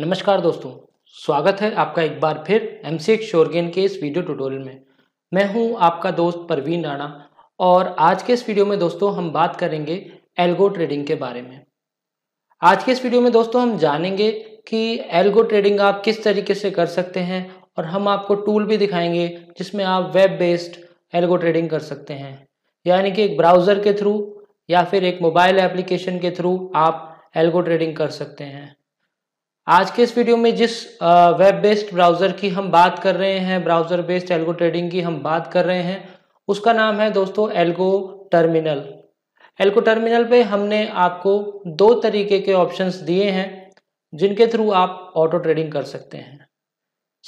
नमस्कार दोस्तों स्वागत है आपका एक बार फिर एम सी शोरगेन के इस वीडियो ट्यूटोरियल में मैं हूं आपका दोस्त परवीन राणा और आज के इस वीडियो में दोस्तों हम बात करेंगे एल्गो ट्रेडिंग के बारे में आज के इस वीडियो में दोस्तों हम जानेंगे कि एल्गो ट्रेडिंग आप किस तरीके से कर सकते हैं और हम आपको टूल भी दिखाएंगे जिसमें आप वेब बेस्ड एल्गो ट्रेडिंग कर सकते हैं यानी कि एक ब्राउज़र के थ्रू या फिर एक मोबाइल एप्लीकेशन के थ्रू आप एल्गो ट्रेडिंग कर सकते हैं आज के इस वीडियो में जिस वेब बेस्ड ब्राउज़र की हम बात कर रहे हैं ब्राउज़र बेस्ड एल्गो ट्रेडिंग की हम बात कर रहे हैं उसका नाम है दोस्तों एल्गो टर्मिनल एल्गो टर्मिनल पे हमने आपको दो तरीके के ऑप्शंस दिए हैं जिनके थ्रू आप ऑटो ट्रेडिंग कर सकते हैं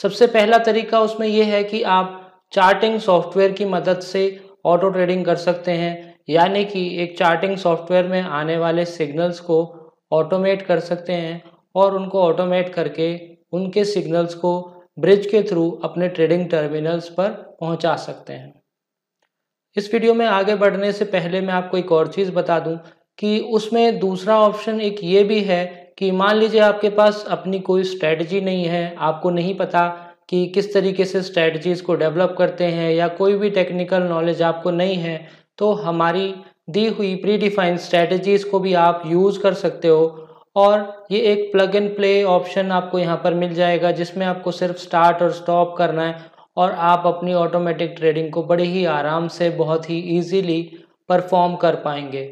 सबसे पहला तरीका उसमें यह है कि आप चार्टिंग सॉफ्टवेयर की मदद से ऑटो ट्रेडिंग कर सकते हैं यानी कि एक चार्टिंग सॉफ्टवेयर में आने वाले सिग्नल्स को ऑटोमेट कर सकते हैं और उनको ऑटोमेट करके उनके सिग्नल्स को ब्रिज के थ्रू अपने ट्रेडिंग टर्मिनल्स पर पहुंचा सकते हैं इस वीडियो में आगे बढ़ने से पहले मैं आपको एक और चीज़ बता दूं कि उसमें दूसरा ऑप्शन एक ये भी है कि मान लीजिए आपके पास अपनी कोई स्ट्रेटजी नहीं है आपको नहीं पता कि किस तरीके से स्ट्रेटजीज को डेवलप करते हैं या कोई भी टेक्निकल नॉलेज आपको नहीं है तो हमारी दी हुई प्री डिफाइंड स्ट्रेटजीज को भी आप यूज़ कर सकते हो और ये एक प्लग एंड प्ले ऑप्शन आपको यहाँ पर मिल जाएगा जिसमें आपको सिर्फ स्टार्ट और स्टॉप करना है और आप अपनी ऑटोमेटिक ट्रेडिंग को बड़े ही आराम से बहुत ही ईजीली परफॉर्म कर पाएंगे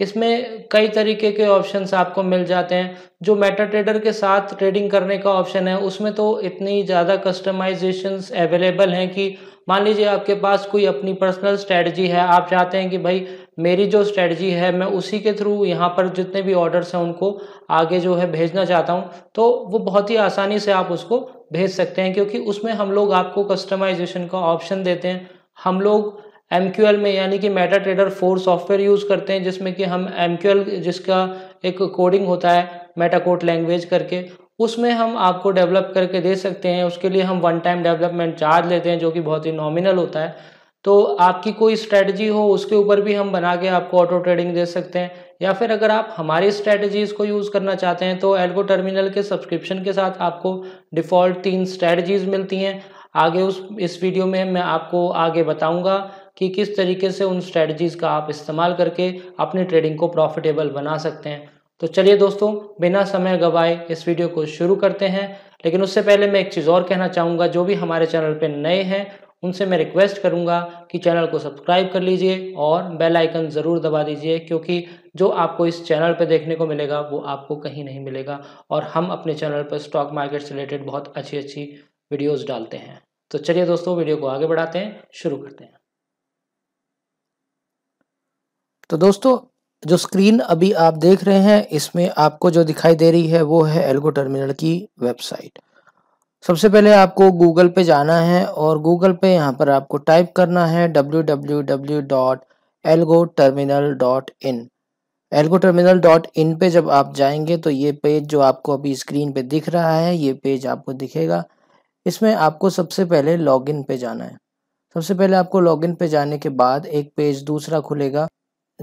इसमें कई तरीके के ऑप्शंस आपको मिल जाते हैं जो मेटा ट्रेडर के साथ ट्रेडिंग करने का ऑप्शन है उसमें तो इतनी ज़्यादा कस्टमाइजेशंस अवेलेबल हैं कि मान लीजिए आपके पास कोई अपनी पर्सनल स्ट्रेटजी है आप चाहते हैं कि भाई मेरी जो स्ट्रेटजी है मैं उसी के थ्रू यहाँ पर जितने भी ऑर्डर्स हैं उनको आगे जो है भेजना चाहता हूँ तो वो बहुत ही आसानी से आप उसको भेज सकते हैं क्योंकि उसमें हम लोग आपको कस्टमाइजेशन का ऑप्शन देते हैं हम लोग एम में यानी कि MetaTrader four software use करते हैं जिसमें कि हम एम जिसका एक कोडिंग होता है मेटा कोड लैंग्वेज करके उसमें हम आपको डेवलप करके दे सकते हैं उसके लिए हम वन टाइम डेवलपमेंट चार्ज लेते हैं जो कि बहुत ही नॉमिनल होता है तो आपकी कोई स्ट्रेटजी हो उसके ऊपर भी हम बना के आपको ऑटो ट्रेडिंग दे सकते हैं या फिर अगर आप हमारी स्ट्रेटजीज़ को यूज़ करना चाहते हैं तो एल्गो टर्मिनल के सब्सक्रिप्शन के साथ आपको डिफ़ॉल्ट तीन स्ट्रेटजीज़ मिलती हैं आगे उस इस वीडियो में मैं आपको आगे बताऊंगा कि किस तरीके से उन स्ट्रेटजीज़ का आप इस्तेमाल करके अपनी ट्रेडिंग को प्रॉफिटेबल बना सकते हैं तो चलिए दोस्तों बिना समय गवाए इस वीडियो को शुरू करते हैं लेकिन उससे पहले मैं एक चीज़ और कहना चाहूँगा जो भी हमारे चैनल पर नए हैं उनसे मैं रिक्वेस्ट करूंगा कि चैनल को सब्सक्राइब कर लीजिए और बेल आइकन ज़रूर दबा दीजिए क्योंकि जो आपको इस चैनल पर देखने को मिलेगा वो आपको कहीं नहीं मिलेगा और हम अपने चैनल पर स्टॉक मार्केट से रिलेटेड बहुत अच्छी अच्छी वीडियोज़ डालते हैं तो चलिए दोस्तों वीडियो को आगे बढ़ाते हैं शुरू करते हैं तो दोस्तों जो स्क्रीन अभी आप देख रहे हैं इसमें आपको जो दिखाई दे रही है वो है एल्गो टर्मिनल की वेबसाइट सबसे पहले आपको गूगल पे जाना है और गूगल पे यहाँ पर आपको टाइप करना है W W W dot algo terminal dot in algo terminal dot in पे जब आप जाएंगे तो ये पेज जो आपको अभी स्क्रीन पे दिख रहा है ये पेज आपको दिखेगा इसमें आपको सबसे पहले लॉगिन पे जाना है सबसे पहले आपको लॉगिन पे जाने के बाद एक पेज दूसरा खुलेगा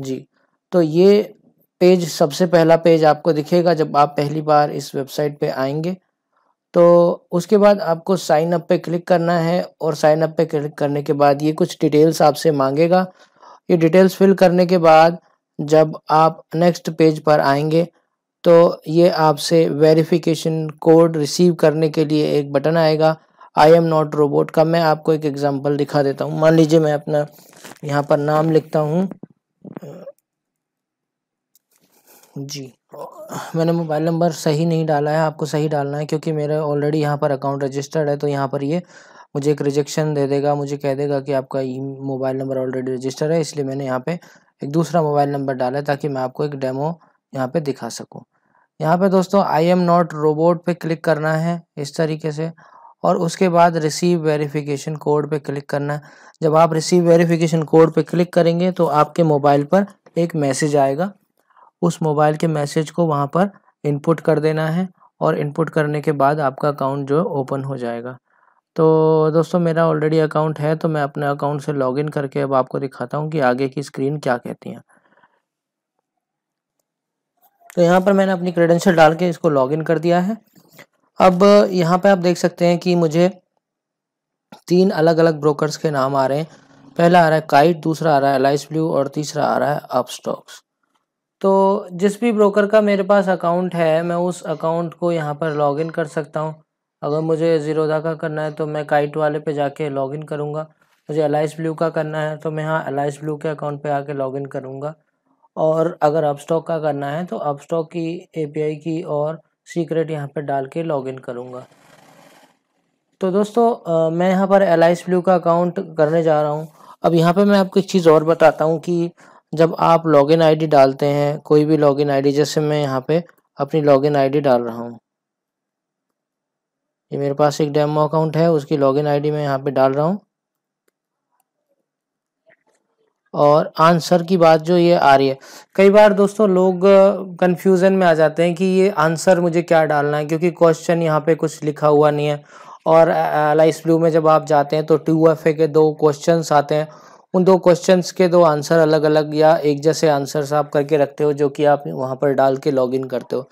जी तो ये पेज सबसे पहला पेज आपको दिखेगा जब आप पहली बार इस वेबसाइट पे आएंगे तो उसके बाद आपको साइन अप पे क्लिक करना है और साइन अप पे क्लिक करने के बाद ये कुछ डिटेल्स आपसे मांगेगा ये डिटेल्स फिल करने के बाद जब आप नेक्स्ट पेज पर आएंगे तो ये आपसे वेरिफिकेशन कोड रिसीव करने के लिए एक बटन आएगा आई एम नॉट रोबोट का मैं आपको एक एग्जांपल दिखा देता हूँ मान लीजिए मैं अपना यहाँ पर नाम लिखता हूँ जी मैंने मोबाइल नंबर सही नहीं डाला है आपको सही डालना है क्योंकि मेरा ऑलरेडी यहाँ पर अकाउंट रजिस्टर्ड है तो यहाँ पर ये मुझे एक रिजेक्शन दे देगा मुझे कह देगा कि आपका मोबाइल नंबर ऑलरेडी रजिस्टर है इसलिए मैंने यहाँ पे एक दूसरा मोबाइल नंबर डाला है ताकि मैं आपको एक डेमो यहाँ पे दिखा सकूँ यहाँ पे दोस्तों आई एम नॉट रोबोट पे क्लिक करना है इस तरीके से और उसके बाद रिसीव वेरिफिकेशन कोड पे क्लिक करना है जब आप रिसीव वेरिफिकेशन कोड पे क्लिक करेंगे तो आपके मोबाइल पर एक मैसेज आएगा उस मोबाइल के मैसेज को वहाँ पर इनपुट कर देना है और इनपुट करने के बाद आपका अकाउंट जो ओपन हो जाएगा तो दोस्तों मेरा ऑलरेडी अकाउंट है तो मैं अपने अकाउंट से लॉगिन करके अब आपको दिखाता हूँ कि आगे की स्क्रीन क्या कहती है तो यहाँ पर मैंने अपनी क्रेडेंशियल डाल के इसको लॉगिन कर दिया है अब यहाँ पे आप देख सकते हैं कि मुझे तीन अलग अलग ब्रोकर्स के नाम आ रहे हैं पहला आ रहा है काइट दूसरा आ रहा है एलाइस ब्लू और तीसरा आ रहा है अपस्टॉक्स तो जिस भी ब्रोकर का मेरे पास अकाउंट है मैं उस अकाउंट को यहाँ पर लॉगिन कर सकता हूँ अगर मुझे ज़ीरोधा का करना है तो मैं काइट वाले पे जाके लॉगिन करूँगा मुझे एलाइस ब्लू का करना है तो मैं यहाँ एलाइस ब्लू के अकाउंट पे आके लॉगिन करूँगा और अगर अपस्टॉक का करना है तो अपस्टॉक की आई की और सीक्रेट यहाँ पर डाल के इन करूँगा तो दोस्तों मैं यहाँ पर एलाइस ब्लू का अकाउंट करने जा रहा हूँ अब यहाँ पे मैं आपको एक चीज़ और बताता हूँ कि जब आप लॉगिन आईडी डालते हैं कोई भी लॉगिन आईडी जैसे मैं यहाँ पे अपनी लॉगिन आईडी डाल रहा हूँ ये मेरे पास एक डेमो अकाउंट है उसकी लॉगिन आईडी मैं यहाँ पे डाल रहा हूँ और आंसर की बात जो ये आ रही है कई बार दोस्तों लोग कंफ्यूजन में आ जाते हैं कि ये आंसर मुझे क्या डालना है क्योंकि क्वेश्चन यहाँ पे कुछ लिखा हुआ नहीं है और एलाइस ब्लू में जब आप जाते हैं तो टू एफ के दो क्वेश्चन आते हैं उन दो क्वेश्चंस के दो आंसर अलग अलग या एक जैसे आंसर्स आप करके रखते हो जो कि आप वहाँ पर डाल के लॉग इन करते हो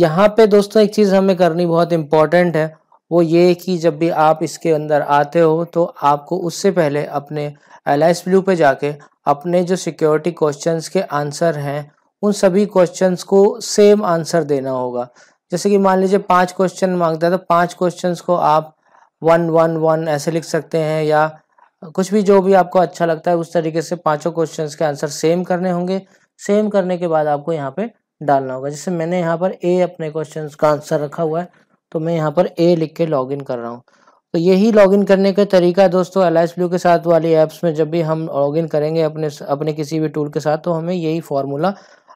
यहाँ पे दोस्तों एक चीज़ हमें करनी बहुत इम्पॉर्टेंट है वो ये कि जब भी आप इसके अंदर आते हो तो आपको उससे पहले अपने एल एस ब्लू पे जाके अपने जो सिक्योरिटी क्वेश्चंस के आंसर हैं उन सभी क्वेश्चंस को सेम आंसर देना होगा जैसे कि मान लीजिए पांच क्वेश्चन मांगता है तो पांच क्वेश्चंस को आप वन वन वन ऐसे लिख सकते हैं या कुछ भी जो भी आपको अच्छा लगता है उस तरीके से पांचों क्वेश्चन के आंसर सेम करने होंगे सेम करने के बाद आपको यहाँ पे डालना होगा जैसे मैंने यहाँ पर ए अपने क्वेश्चन का आंसर रखा हुआ है तो मैं यहाँ पर ए लिख के लॉग इन कर रहा हूँ तो यही लॉगिन करने का तरीका दोस्तों एल आई के साथ वाली ऐप्स में जब भी हम लॉगिन करेंगे अपने अपने किसी भी टूल के साथ तो हमें यही फॉर्मूला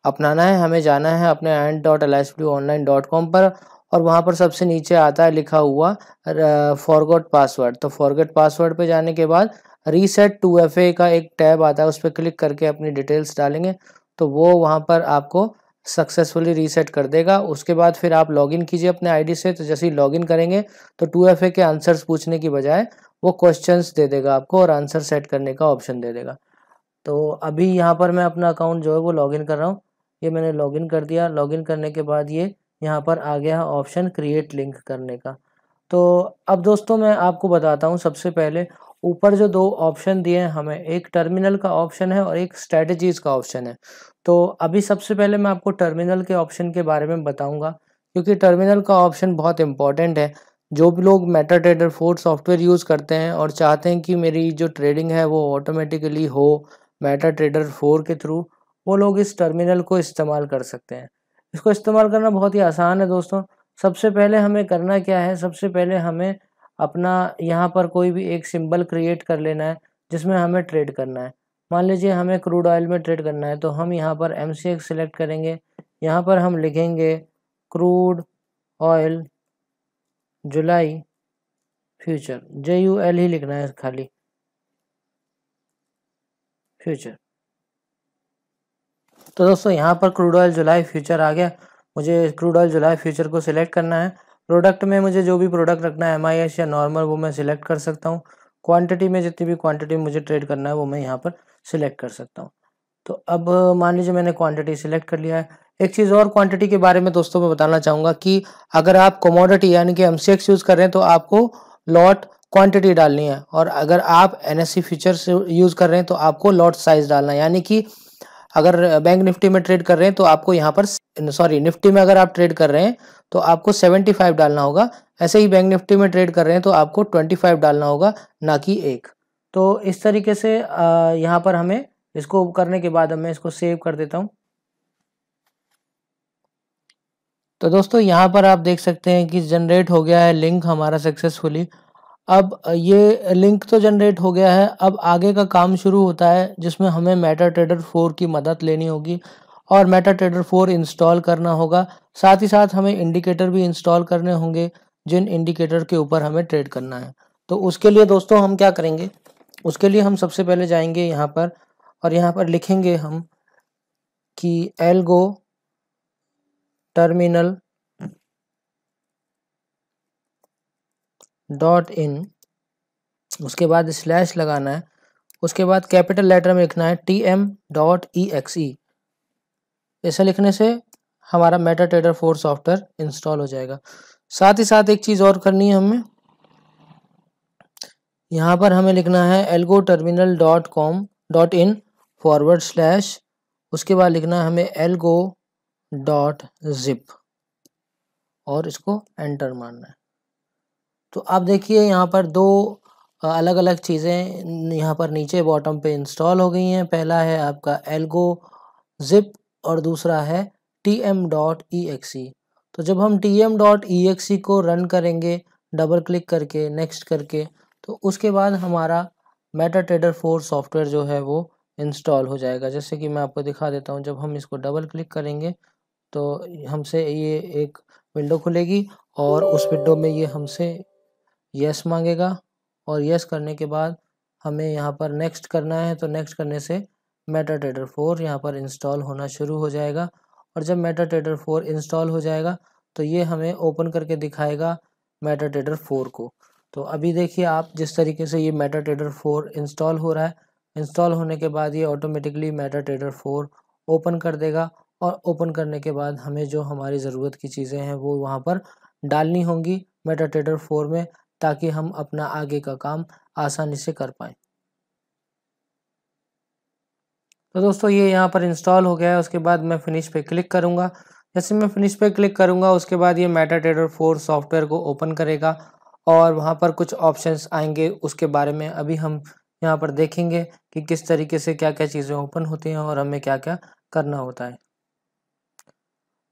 अपनाना है हमें जाना है अपने and dot L S online dot com पर और वहाँ पर सबसे नीचे आता है लिखा हुआ फॉरगॉट पासवर्ड तो फॉरगेट पासवर्ड पे जाने के बाद रीसेट टू एफ का एक टैब आता है उस पर क्लिक करके अपनी डिटेल्स डालेंगे तो वो वहाँ पर आपको सक्सेसफुली रीसेट कर देगा उसके बाद फिर आप लॉगिन कीजिए अपने आईडी से तो जैसे ही लॉगिन करेंगे तो टू एफ के आंसर्स पूछने की बजाय वो क्वेश्चंस दे देगा आपको और आंसर सेट करने का ऑप्शन दे देगा तो अभी यहाँ पर मैं अपना अकाउंट जो है वो लॉगिन कर रहा हूँ ये मैंने लॉगिन कर दिया लॉगिन करने के बाद ये यहाँ पर आ गया है ऑप्शन क्रिएट लिंक करने का तो अब दोस्तों मैं आपको बताता हूँ सबसे पहले ऊपर जो दो ऑप्शन दिए हैं हमें एक टर्मिनल का ऑप्शन है और एक स्ट्रेटजीज का ऑप्शन है तो अभी सबसे पहले मैं आपको टर्मिनल के ऑप्शन के बारे में बताऊंगा क्योंकि टर्मिनल का ऑप्शन बहुत इंपॉर्टेंट है जो भी लोग MetaTrader four software use करते हैं और चाहते हैं कि मेरी जो ट्रेडिंग है वो ऑटोमेटिकली हो मेटा ट्रेडर फोर के थ्रू वो लोग इस टर्मिनल को इस्तेमाल कर सकते हैं इसको इस्तेमाल करना बहुत ही आसान है दोस्तों सबसे पहले हमें करना क्या है सबसे पहले हमें अपना यहाँ पर कोई भी एक सिंबल क्रिएट कर लेना है जिसमें हमें ट्रेड करना है मान लीजिए हमें क्रूड ऑयल में ट्रेड करना है तो हम यहाँ पर एम सेलेक्ट करेंगे यहाँ पर हम लिखेंगे crude oil July future J U L ही लिखना है खाली फ्यूचर तो दोस्तों यहाँ पर क्रूड ऑयल जुलाई फ्यूचर आ गया मुझे क्रूड ऑयल जुलाई फ्यूचर को सिलेक्ट करना है प्रोडक्ट में मुझे जो भी प्रोडक्ट रखना है एम या नॉर्मल वो मैं सिलेक्ट कर सकता हूँ क्वांटिटी में जितनी भी क्वांटिटी मुझे ट्रेड करना है वो मैं यहाँ पर सिलेक्ट कर सकता हूँ तो अब मान लीजिए मैंने क्वांटिटी सिलेक्ट कर लिया है एक चीज़ और क्वांटिटी के बारे में दोस्तों मैं बताना चाहूँगा कि अगर आप कमोडिटी यानी कि एम यूज़ कर रहे हैं तो आपको लॉट क्वांटिटी डालनी है और अगर आप एन एस फ्यूचर यूज़ कर रहे हैं तो आपको लॉट साइज डालना है यानी कि अगर बैंक निफ्टी में ट्रेड कर रहे हैं तो आपको यहाँ पर सॉरी निफ्टी में अगर आप ट्रेड कर रहे हैं तो आपको 75 डालना होगा ऐसे ही बैंक निफ्टी में ट्रेड कर रहे हैं तो आपको 25 डालना होगा ना कि एक तो इस तरीके से यहाँ पर हमें इसको करने के बाद मैं इसको सेव कर देता हूँ तो दोस्तों यहाँ पर आप देख सकते हैं कि जनरेट हो गया है लिंक हमारा सक्सेसफुली अब ये लिंक तो जनरेट हो गया है अब आगे का काम शुरू होता है जिसमें हमें मेटा ट्रेडर फोर की मदद लेनी होगी और मेटा ट्रेडर फोर इंस्टॉल करना होगा साथ ही साथ हमें इंडिकेटर भी इंस्टॉल करने होंगे जिन इंडिकेटर के ऊपर हमें ट्रेड करना है तो उसके लिए दोस्तों हम क्या करेंगे उसके लिए हम सबसे पहले जाएंगे यहाँ पर और यहाँ पर लिखेंगे हम कि एल्गो टर्मिनल डॉट इन उसके बाद स्लैश लगाना है उसके बाद कैपिटल लेटर में लिखना है T M dot E X E ऐसा लिखने से हमारा MetaTrader four software install हो जाएगा साथ ही साथ एक चीज़ और करनी है हमें यहाँ पर हमें लिखना है algo terminal dot com dot in forward slash उसके बाद लिखना है हमें एल्गो डॉट जिप और इसको एंटर मारना है तो आप देखिए यहाँ पर दो अलग अलग चीज़ें यहाँ पर नीचे बॉटम पे इंस्टॉल हो गई हैं पहला है आपका एल्गो जिप और दूसरा है T M dot E exe तो जब हम T M dot E exe को रन करेंगे डबल क्लिक करके नेक्स्ट करके तो उसके बाद हमारा मेटा ट्रेडर फोर सॉफ्टवेयर जो है वो इंस्टॉल हो जाएगा जैसे कि मैं आपको दिखा देता हूँ जब हम इसको डबल क्लिक करेंगे तो हमसे ये एक विंडो खुलेगी और उस विंडो में ये हमसे यस मांगेगा और यस करने के बाद हमें यहाँ पर नेक्स्ट करना है तो नेक्स्ट करने से मेटा ट्रेडर फोर यहाँ पर इंस्टॉल होना शुरू हो जाएगा और जब मेटा ट्रेडर फोर इंस्टॉल हो जाएगा तो ये हमें ओपन करके दिखाएगा मेटा ट्रेडर फोर को तो अभी देखिए आप जिस तरीके से ये मेटा ट्रेडर फोर इंस्टॉल हो रहा है इंस्टॉल होने के बाद ये automatically MetaTrader four open कर देगा और ओपन करने के बाद हमें जो हमारी ज़रूरत की चीज़ें हैं वो वहाँ पर डालनी होंगी मेटा ट्रेडर फोर में ताकि हम अपना आगे का काम आसानी से कर पाए तो दोस्तों ये यहाँ पर इंस्टॉल हो गया है उसके बाद मैं फिनिश पे क्लिक करूँगा जैसे मैं फिनिश पे क्लिक करूँगा उसके बाद ये मेटा ट्रेडर फोर सॉफ्टवेयर को ओपन करेगा और वहाँ पर कुछ ऑप्शंस आएंगे उसके बारे में अभी हम यहाँ पर देखेंगे कि किस तरीके से क्या क्या चीज़ें ओपन होती हैं और हमें क्या क्या करना होता है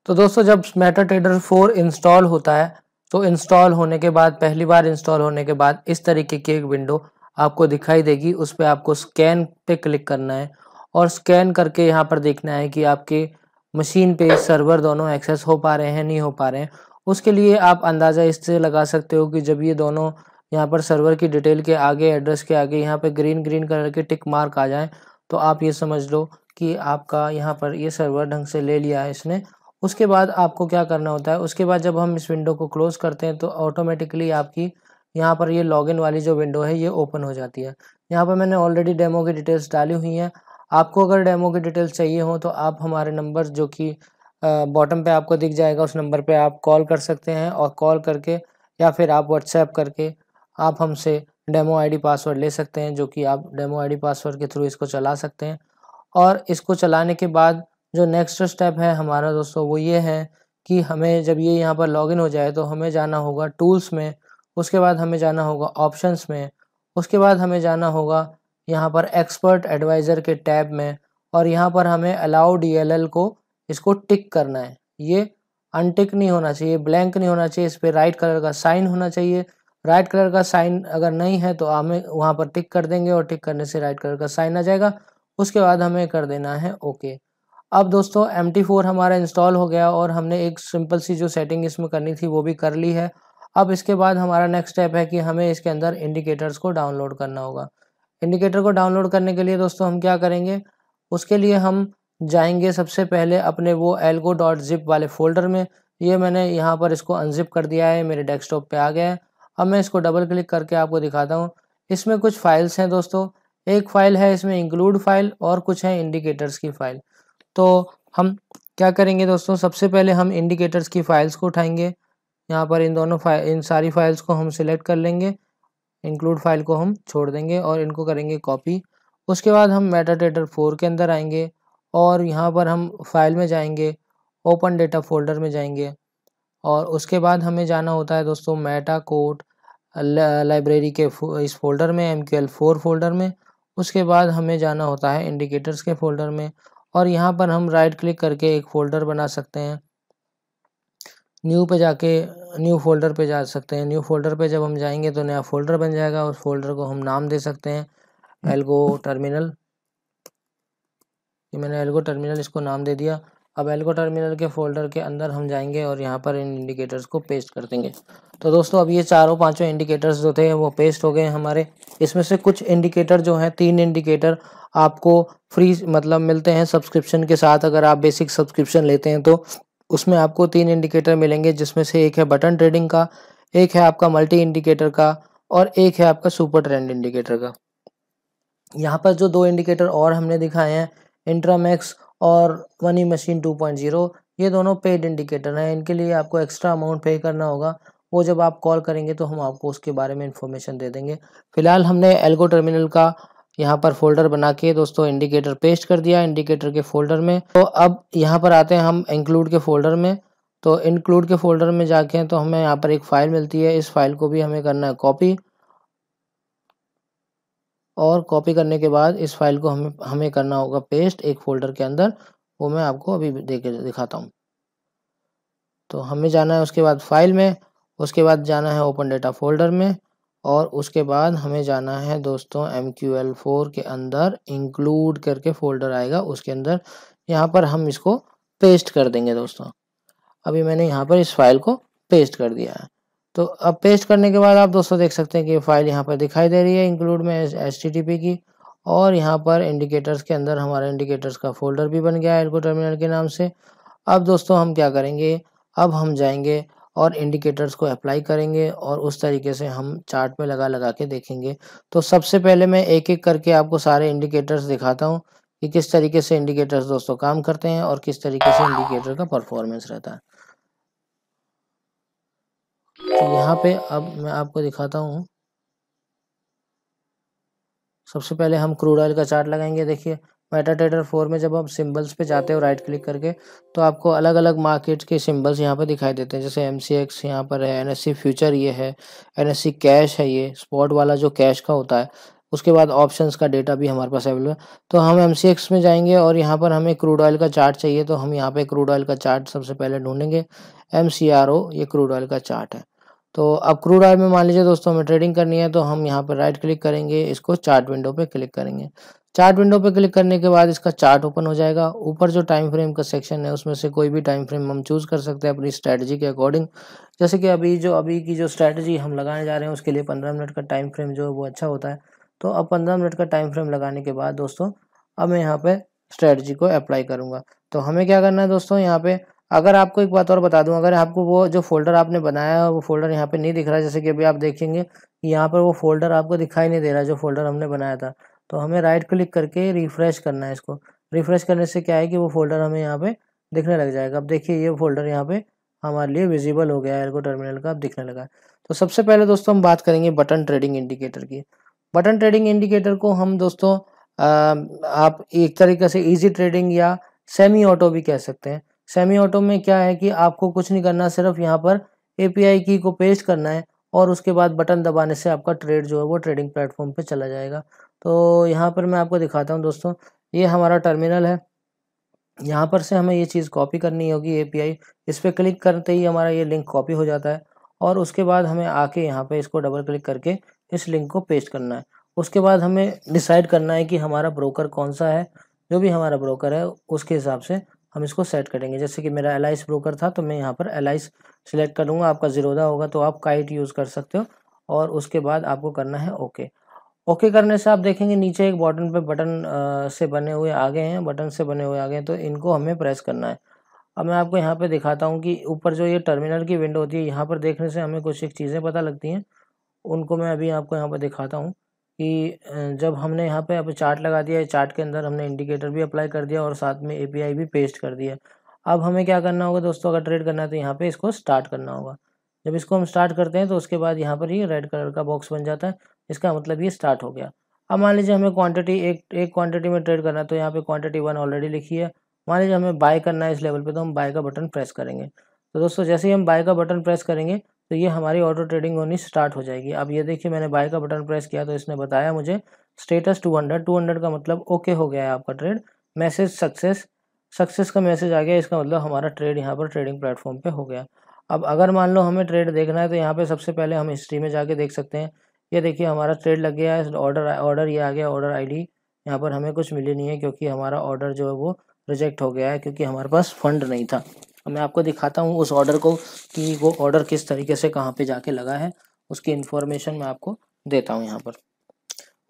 तो दोस्तों जब मेटा ट्रेडर फोर इंस्टॉल होता है तो इंस्टॉल होने के बाद पहली बार इंस्टॉल होने के बाद इस तरीके की एक विंडो आपको दिखाई देगी उस पर आपको स्कैन पे क्लिक करना है और स्कैन करके यहाँ पर देखना है कि आपके मशीन पे सर्वर दोनों एक्सेस हो पा रहे हैं नहीं हो पा रहे हैं उसके लिए आप अंदाज़ा इससे लगा सकते हो कि जब ये दोनों यहाँ पर सर्वर की डिटेल के आगे एड्रेस के आगे यहाँ पे ग्रीन ग्रीन कलर के टिक मार्क आ जाएँ तो आप ये समझ लो कि आपका यहाँ पर ये सर्वर ढंग से ले लिया है इसने उसके बाद आपको क्या करना होता है उसके बाद जब हम इस विंडो को क्लोज़ करते हैं तो ऑटोमेटिकली आपकी यहाँ पर ये लॉगिन वाली जो विंडो है ये ओपन हो जाती है यहाँ पर मैंने ऑलरेडी डेमो की डिटेल्स डाली हुई हैं आपको अगर डेमो की डिटेल्स चाहिए हो तो आप हमारे नंबर जो कि बॉटम पे आपको दिख जाएगा उस नंबर पे आप कॉल कर सकते हैं और कॉल करके या फिर आप व्हाट्सएप करके आप हमसे डेमो आईडी पासवर्ड ले सकते हैं जो कि आप डेमो आईडी पासवर्ड के थ्रू इसको चला सकते हैं और इसको चलाने के बाद जो नेक्स्ट स्टेप है हमारा दोस्तों वो ये है कि हमें जब ये यहाँ पर लॉगिन हो जाए तो हमें जाना होगा टूल्स में उसके बाद हमें जाना होगा ऑप्शंस में उसके बाद हमें जाना होगा यहाँ पर एक्सपर्ट एडवाइज़र के टैब में और यहाँ पर हमें अलाउ डी को इसको टिक करना है ये अनटिक नहीं होना चाहिए ब्लैंक नहीं होना चाहिए इस पर राइट कलर का साइन होना चाहिए राइट कलर का साइन अगर नहीं है तो हमें वहाँ पर टिक कर देंगे और टिक करने से राइट कलर का साइन आ जाएगा उसके बाद हमें कर देना है ओके अब दोस्तों एम फोर हमारा इंस्टॉल हो गया और हमने एक सिंपल सी जो सेटिंग इसमें करनी थी वो भी कर ली है अब इसके बाद हमारा नेक्स्ट स्टेप है कि हमें इसके अंदर इंडिकेटर्स को डाउनलोड करना होगा इंडिकेटर को डाउनलोड करने के लिए दोस्तों हम क्या करेंगे उसके लिए हम जाएंगे सबसे पहले अपने वो एल्गो डॉट जिप वाले फोल्डर में ये मैंने यहाँ पर इसको अनजिप कर दिया है मेरे डेस्कटॉप पे आ गया है अब मैं इसको डबल क्लिक करके आपको दिखाता हूँ इसमें कुछ फाइल्स हैं दोस्तों एक फ़ाइल है इसमें इंक्लूड फाइल और कुछ है इंडिकेटर्स की फ़ाइल तो हम क्या करेंगे दोस्तों सबसे पहले हम इंडिकेटर्स की फ़ाइल्स को उठाएंगे यहाँ पर इन दोनों फाइल इन सारी फाइल्स को हम सिलेक्ट कर लेंगे इंक्लूड फाइल को हम छोड़ देंगे और इनको करेंगे कॉपी उसके बाद हम मेटा मेटाडेटर फोर के अंदर आएंगे और यहाँ पर हम फाइल में जाएंगे ओपन डेटा फोल्डर में जाएंगे और उसके बाद हमें जाना होता है दोस्तों मेटा कोड लाइब्रेरी के इस फोल्डर में M Q L four folder में उसके बाद हमें जाना होता है इंडिकेटर्स के फोल्डर में और यहाँ पर हम राइट क्लिक करके एक फ़ोल्डर बना सकते हैं न्यू पे जाके न्यू फोल्डर पे जा सकते हैं न्यू फोल्डर पे जब हम जाएंगे तो नया फोल्डर बन जाएगा उस फोल्डर को हम नाम दे सकते हैं एल्गो टर्मिनल ये मैंने एल्गो टर्मिनल इसको नाम दे दिया अब एल्गो टर्मिनल के फोल्डर के अंदर हम जाएंगे और यहाँ पर इन इंडिकेटर्स को पेस्ट कर देंगे तो दोस्तों अब ये चारों पांचों इंडिकेटर्स जो थे वो पेस्ट हो गए हमारे इसमें से कुछ इंडिकेटर जो हैं तीन इंडिकेटर आपको फ्री मतलब मिलते हैं सब्सक्रिप्शन के साथ अगर आप बेसिक सब्सक्रिप्शन लेते हैं तो उसमें आपको तीन इंडिकेटर मिलेंगे जिसमें से एक है बटन ट्रेडिंग का एक है आपका मल्टी इंडिकेटर का और एक है आपका सुपर ट्रेंड इंडिकेटर का यहाँ पर जो दो इंडिकेटर और हमने दिखाए हैं इंट्रामैक्स और मनी मशीन 2.0 ये दोनों पेड इंडिकेटर हैं इनके लिए आपको एक्स्ट्रा अमाउंट पे करना होगा वो जब आप कॉल करेंगे तो हम आपको उसके बारे में इन्फॉर्मेशन दे देंगे फिलहाल हमने एल्गो टर्मिनल का यहाँ पर फोल्डर बना के दोस्तों इंडिकेटर पेस्ट कर दिया इंडिकेटर के फोल्डर में तो अब यहाँ पर आते हैं हम इंक्लूड के फोल्डर में तो इंक्लूड के फोल्डर में जाके तो हमें यहाँ पर एक फ़ाइल मिलती है इस फाइल को भी हमें करना है कॉपी और कॉपी करने के बाद इस फाइल को हमें हमें करना होगा पेस्ट एक फोल्डर के अंदर वो मैं आपको अभी देख दिखाता हूँ तो हमें जाना है उसके बाद फाइल में उसके बाद जाना है ओपन डेटा फोल्डर में और उसके बाद हमें जाना है दोस्तों एम क्यू एल फोर के अंदर इंक्लूड करके फोल्डर आएगा उसके अंदर यहाँ पर हम इसको पेस्ट कर देंगे दोस्तों अभी मैंने यहाँ पर इस फाइल को पेस्ट कर दिया है तो अब पेस्ट करने के बाद आप दोस्तों देख सकते हैं कि फाइल यहाँ पर दिखाई दे रही है इंक्लूड में एस की और यहाँ पर इंडिकेटर्स के अंदर हमारे इंडिकेटर्स का फोल्डर भी बन गया है एल्को टर्मिनल के नाम से अब दोस्तों हम क्या करेंगे अब हम जाएंगे और इंडिकेटर्स को अप्लाई करेंगे और उस तरीके से हम चार्ट में लगा लगा के देखेंगे तो सबसे पहले मैं एक एक करके आपको सारे इंडिकेटर्स दिखाता हूँ कि किस तरीके से इंडिकेटर्स दोस्तों काम करते हैं और किस तरीके से इंडिकेटर का परफॉर्मेंस रहता है तो यहाँ पे अब मैं आपको दिखाता हूँ सबसे पहले हम क्रूड ऑयल का चार्ट लगाएंगे देखिए मेटा ट्रेडर फोर में जब आप सिम्बल्स पे जाते हो राइट क्लिक करके तो आपको अलग अलग मार्केट के सिम्बल्स यहाँ पर दिखाई देते हैं जैसे एम सी एक्स यहाँ पर है एन एस सी फ्यूचर ये है एन एस सी कैश है ये स्पॉट वाला जो कैश का होता है उसके बाद ऑप्शंस का डेटा भी हमारे पास अवेलेबल है तो हम एम सी एक्स में जाएंगे और यहाँ पर हमें क्रूड ऑयल का चार्ट चाहिए तो हम यहाँ पे क्रूड ऑयल का चार्ट सबसे पहले ढूंढेंगे एम सी आर ओ ये क्रूड ऑयल का चार्ट है तो अब क्रूड ऑयल में मान लीजिए दोस्तों हमें ट्रेडिंग करनी है तो हम यहाँ पर राइट क्लिक करेंगे इसको चार्ट विंडो पे क्लिक करेंगे चार्ट विंडो पर क्लिक करने के बाद इसका चार्ट ओपन हो जाएगा ऊपर जो टाइम फ्रेम का सेक्शन है उसमें से कोई भी टाइम फ्रेम हम चूज़ कर सकते हैं अपनी स्ट्रैटेजी के अकॉर्डिंग जैसे कि अभी जो अभी की जो स्ट्रैटेजी हम लगाने जा रहे हैं उसके लिए पंद्रह मिनट का टाइम फ्रेम जो है वो अच्छा होता है तो अब पंद्रह मिनट का टाइम फ्रेम लगाने के बाद दोस्तों अब मैं यहाँ पर स्ट्रैटेजी को अप्लाई करूँगा तो हमें क्या करना है दोस्तों यहाँ पर अगर आपको एक बात और बता दूँ अगर आपको वो जो फोल्डर आपने बनाया है वो फोल्डर यहाँ पे नहीं दिख रहा जैसे कि अभी आप देखेंगे यहाँ पर वो फोल्डर आपको दिखाई नहीं दे रहा जो फोल्डर हमने बनाया था तो हमें राइट क्लिक करके रिफ़्रेश करना है इसको रिफ़्रेश करने से क्या है कि वो फोल्डर हमें यहाँ पे दिखने लग जाएगा अब देखिए ये फोल्डर यहाँ पे हमारे लिए विजिबल हो गया है एल्गो टर्मिनल का अब दिखने लगा है तो सबसे पहले दोस्तों हम बात करेंगे बटन ट्रेडिंग इंडिकेटर की बटन ट्रेडिंग इंडिकेटर को हम दोस्तों आ, आप एक तरीके से इजी ट्रेडिंग या सेमी ऑटो भी कह सकते हैं सेमी ऑटो में क्या है कि आपको कुछ नहीं करना सिर्फ यहाँ पर ए की को पेस्ट करना है और उसके बाद बटन दबाने से आपका ट्रेड जो है वो ट्रेडिंग प्लेटफॉर्म पे चला जाएगा तो यहाँ पर मैं आपको दिखाता हूँ दोस्तों ये हमारा टर्मिनल है यहाँ पर से हमें ये चीज़ कॉपी करनी होगी एपीआई इस पर क्लिक करते ही हमारा ये लिंक कॉपी हो जाता है और उसके बाद हमें आके यहाँ पे इसको डबल क्लिक करके इस लिंक को पेस्ट करना है उसके बाद हमें डिसाइड करना है कि हमारा ब्रोकर कौन सा है जो भी हमारा ब्रोकर है उसके हिसाब से हम इसको सेट करेंगे जैसे कि मेरा एल ब्रोकर था तो मैं यहाँ पर एल आई सिलेक्ट करूँगा आपका ज़ीरोदा होगा तो आप काइट यूज़ कर सकते हो और उसके बाद आपको करना है ओके ओके okay करने से आप देखेंगे नीचे एक बॉटन पे बटन से बने हुए आगे हैं बटन से बने हुए आगे हैं तो इनको हमें प्रेस करना है अब मैं आपको यहाँ पे दिखाता हूँ कि ऊपर जो ये टर्मिनल की विंडो होती है यहाँ पर देखने से हमें कुछ एक चीज़ें पता लगती हैं उनको मैं अभी आपको यहाँ पर दिखाता हूँ कि जब हमने यहाँ पे अब चार्ट लगा दिया चार्ट के अंदर हमने इंडिकेटर भी अप्लाई कर दिया और साथ में ए भी पेस्ट कर दिया अब हमें क्या करना होगा दोस्तों अगर ट्रेड करना है तो यहाँ पर इसको स्टार्ट करना होगा जब इसको हम स्टार्ट करते हैं तो उसके बाद यहाँ पर ही रेड कलर का बॉक्स बन जाता है इसका मतलब ये स्टार्ट हो गया अब मान लीजिए हमें क्वांटिटी एक एक क्वांटिटी में ट्रेड करना है तो यहाँ पे क्वांटिटी वन ऑलरेडी लिखी है मान लीजिए हमें बाय करना है इस लेवल पे तो हम बाय का बटन प्रेस करेंगे तो दोस्तों जैसे ही हम बाय का बटन प्रेस करेंगे तो ये हमारी ऑटो ट्रेडिंग होनी स्टार्ट हो जाएगी अब ये देखिए मैंने बाय का बटन प्रेस किया तो इसने बताया मुझे status two hundred two hundred का मतलब ओके हो गया है आपका ट्रेड मैसेज सक्सेस सक्सेस का मैसेज आ गया इसका मतलब हमारा ट्रेड यहाँ पर ट्रेडिंग प्लेटफॉर्म पर हो गया अब अगर मान लो हमें ट्रेड देखना है तो यहाँ पर सबसे पहले हम हिस्ट्री में जाके देख सकते हैं ये देखिए हमारा ट्रेड लग गया है ऑर्डर ऑर्डर ये आ गया ऑर्डर आईडी यहाँ पर हमें कुछ मिली नहीं है क्योंकि हमारा ऑर्डर जो है वो रिजेक्ट हो गया है क्योंकि हमारे पास फंड नहीं था मैं आपको दिखाता हूँ उस ऑर्डर को कि वो ऑर्डर किस तरीके से कहाँ पे जाके लगा है उसकी इन्फॉर्मेशन मैं आपको देता हूँ यहाँ पर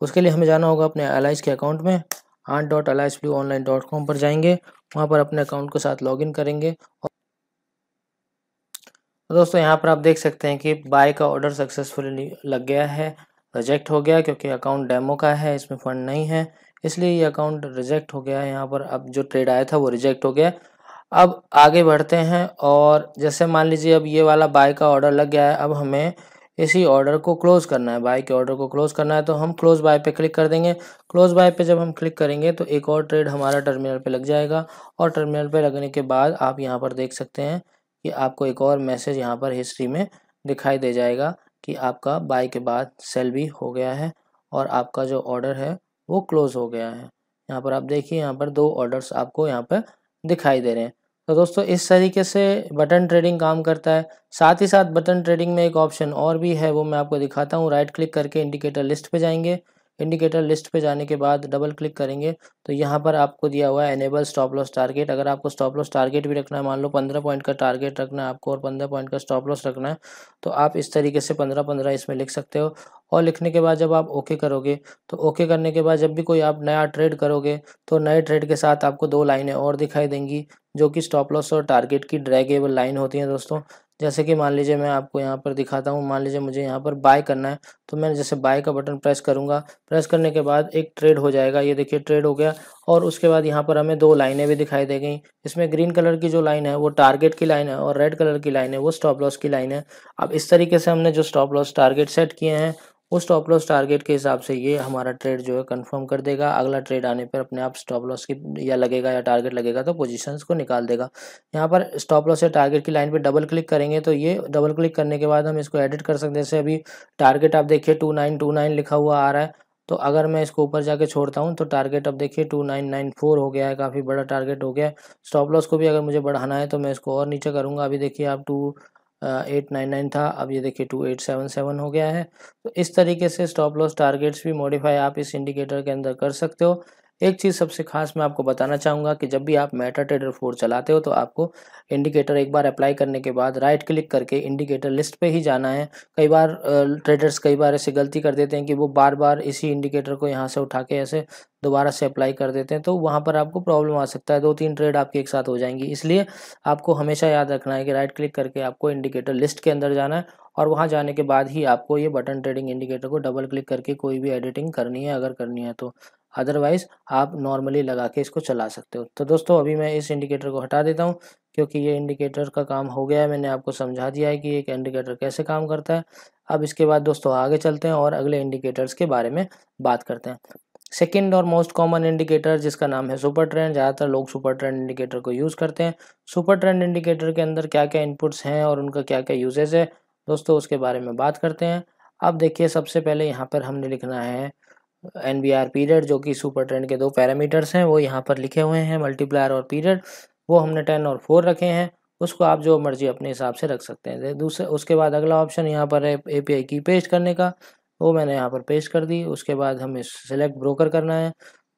उसके लिए हमें जाना होगा अपने अलाइज के अकाउंट में आठ डॉट अलाइज ऑनलाइन डॉट कॉम पर जाएंगे वहाँ पर अपने अकाउंट के साथ लॉग करेंगे और तो दोस्तों यहाँ पर आप देख सकते हैं कि बाय का ऑर्डर सक्सेसफुली लग गया है रिजेक्ट हो गया क्योंकि अकाउंट डेमो का है इसमें फंड नहीं है इसलिए ये अकाउंट रिजेक्ट हो गया है यहाँ पर अब जो ट्रेड आया था वो रिजेक्ट हो गया अब आगे बढ़ते हैं और जैसे मान लीजिए अब ये वाला बाय का ऑर्डर लग गया है अब हमें इसी ऑर्डर को क्लोज़ करना है बाय के ऑर्डर को क्लोज़ करना है तो हम क्लोज़ बाय पे क्लिक कर देंगे क्लोज़ बाय पे जब हम क्लिक करेंगे तो एक और ट्रेड हमारा टर्मिनल पे लग जाएगा और टर्मिनल पे लगने के बाद आप यहाँ पर देख सकते हैं कि आपको एक और मैसेज यहाँ पर हिस्ट्री में दिखाई दे जाएगा कि आपका बाय के बाद सेल भी हो गया है और आपका जो ऑर्डर है वो क्लोज़ हो गया है यहाँ पर आप देखिए यहाँ पर दो ऑर्डर्स आपको यहाँ पर दिखाई दे रहे हैं तो दोस्तों इस तरीके से बटन ट्रेडिंग काम करता है साथ ही साथ बटन ट्रेडिंग में एक ऑप्शन और भी है वो मैं आपको दिखाता हूँ राइट क्लिक करके इंडिकेटर लिस्ट पे जाएंगे इंडिकेटर लिस्ट पे जाने के बाद डबल क्लिक करेंगे तो यहाँ पर आपको दिया हुआ है एनेबल स्टॉप लॉस टारगेट अगर आपको स्टॉप लॉस टारगेट भी रखना है मान लो पंद्रह पॉइंट का टारगेट रखना है आपको और पंद्रह पॉइंट का स्टॉप लॉस रखना है तो आप इस तरीके से पंद्रह पंद्रह इसमें लिख सकते हो और लिखने के बाद जब आप ओके करोगे तो ओके करने के बाद जब भी कोई आप नया ट्रेड करोगे तो नए ट्रेड के साथ आपको दो लाइनें और दिखाई देंगी जो कि स्टॉप लॉस और टारगेट की ड्रैगेबल लाइन होती हैं दोस्तों जैसे कि मान लीजिए मैं आपको यहाँ पर दिखाता हूँ मान लीजिए मुझे यहाँ पर बाय करना है तो मैं जैसे बाय का बटन प्रेस करूँगा प्रेस करने के बाद एक ट्रेड हो जाएगा ये देखिए ट्रेड हो गया और उसके बाद यहाँ पर हमें दो लाइनें भी दिखाई दे गई इसमें ग्रीन कलर की जो लाइन है वो टारगेट की लाइन है और रेड कलर की लाइन है वो स्टॉप लॉस की लाइन है अब इस तरीके से हमने जो स्टॉप लॉस टारगेट सेट किए हैं उस स्टॉप लॉस टारगेट के हिसाब से ये हमारा ट्रेड जो है कंफर्म कर देगा अगला ट्रेड आने पर अपने आप स्टॉप लॉस की या लगेगा या टारगेट लगेगा तो पोजीशन को निकाल देगा यहाँ पर स्टॉप लॉस या टारगेट की लाइन पर डबल क्लिक करेंगे तो ये डबल क्लिक करने के बाद हम इसको एडिट कर सकते हैं जैसे अभी टारगेट आप देखिए टू नाइन टू नाइन लिखा हुआ आ रहा है तो अगर मैं इसको ऊपर जाके छोड़ता हूँ तो टारगेट अब देखिए टू नाइन नाइन फोर हो गया है काफ़ी बड़ा टारगेट हो गया है स्टॉप लॉस को भी अगर मुझे बढ़ाना है तो मैं इसको और नीचे करूँगा अभी देखिए आप टू एट नाइन नाइन था अब ये देखिए टू एट सेवन सेवन हो गया है तो इस तरीके से स्टॉप लॉस टारगेट्स भी मॉडिफाई आप इस इंडिकेटर के अंदर कर सकते हो एक चीज़ सबसे खास मैं आपको बताना चाहूँगा कि जब भी आप मेटा ट्रेडर फोर चलाते हो तो आपको इंडिकेटर एक बार अप्लाई करने के बाद राइट क्लिक करके इंडिकेटर लिस्ट पे ही जाना है कई बार ट्रेडर्स कई बार ऐसे गलती कर देते हैं कि वो बार बार इसी इंडिकेटर को यहाँ से उठा के ऐसे दोबारा से अप्लाई कर देते हैं तो वहाँ पर आपको प्रॉब्लम आ सकता है दो तीन ट्रेड आपके एक साथ हो जाएंगी इसलिए आपको हमेशा याद रखना है कि राइट क्लिक करके आपको इंडिकेटर लिस्ट के अंदर जाना है और वहाँ जाने के बाद ही आपको ये बटन ट्रेडिंग इंडिकेटर को डबल क्लिक करके कोई भी एडिटिंग करनी है अगर करनी है तो अदरवाइज़ आप नॉर्मली लगा के इसको चला सकते हो तो दोस्तों अभी मैं इस इंडिकेटर को हटा देता हूँ क्योंकि ये इंडिकेटर का काम हो गया है मैंने आपको समझा दिया है कि एक इंडिकेटर कैसे काम करता है अब इसके बाद दोस्तों आगे चलते हैं और अगले इंडिकेटर्स के बारे में बात करते हैं सेकेंड और मोस्ट कॉमन इंडिकेटर जिसका नाम है सुपर ट्रेंड ज़्यादातर लोग सुपर ट्रेंड इंडिकेटर को यूज़ करते हैं सुपर ट्रेंड इंडिकेटर के अंदर क्या क्या इनपुट्स हैं और उनका क्या क्या यूजेज है दोस्तों उसके बारे में बात करते हैं अब देखिए सबसे पहले यहाँ पर हमने लिखना है एन बी आर पीरियड जो कि सुपर ट्रेंड के दो पैरामीटर्स हैं वो यहाँ पर लिखे हुए हैं मल्टीप्लायर और पीरियड वो हमने टेन और फोर रखे हैं उसको आप जो मर्जी अपने हिसाब से रख सकते हैं दूसरे उसके बाद अगला ऑप्शन यहाँ पर है ए पी आई की पेस्ट करने का वो मैंने यहाँ पर पेस्ट कर दी उसके बाद हमें सेलेक्ट ब्रोकर करना है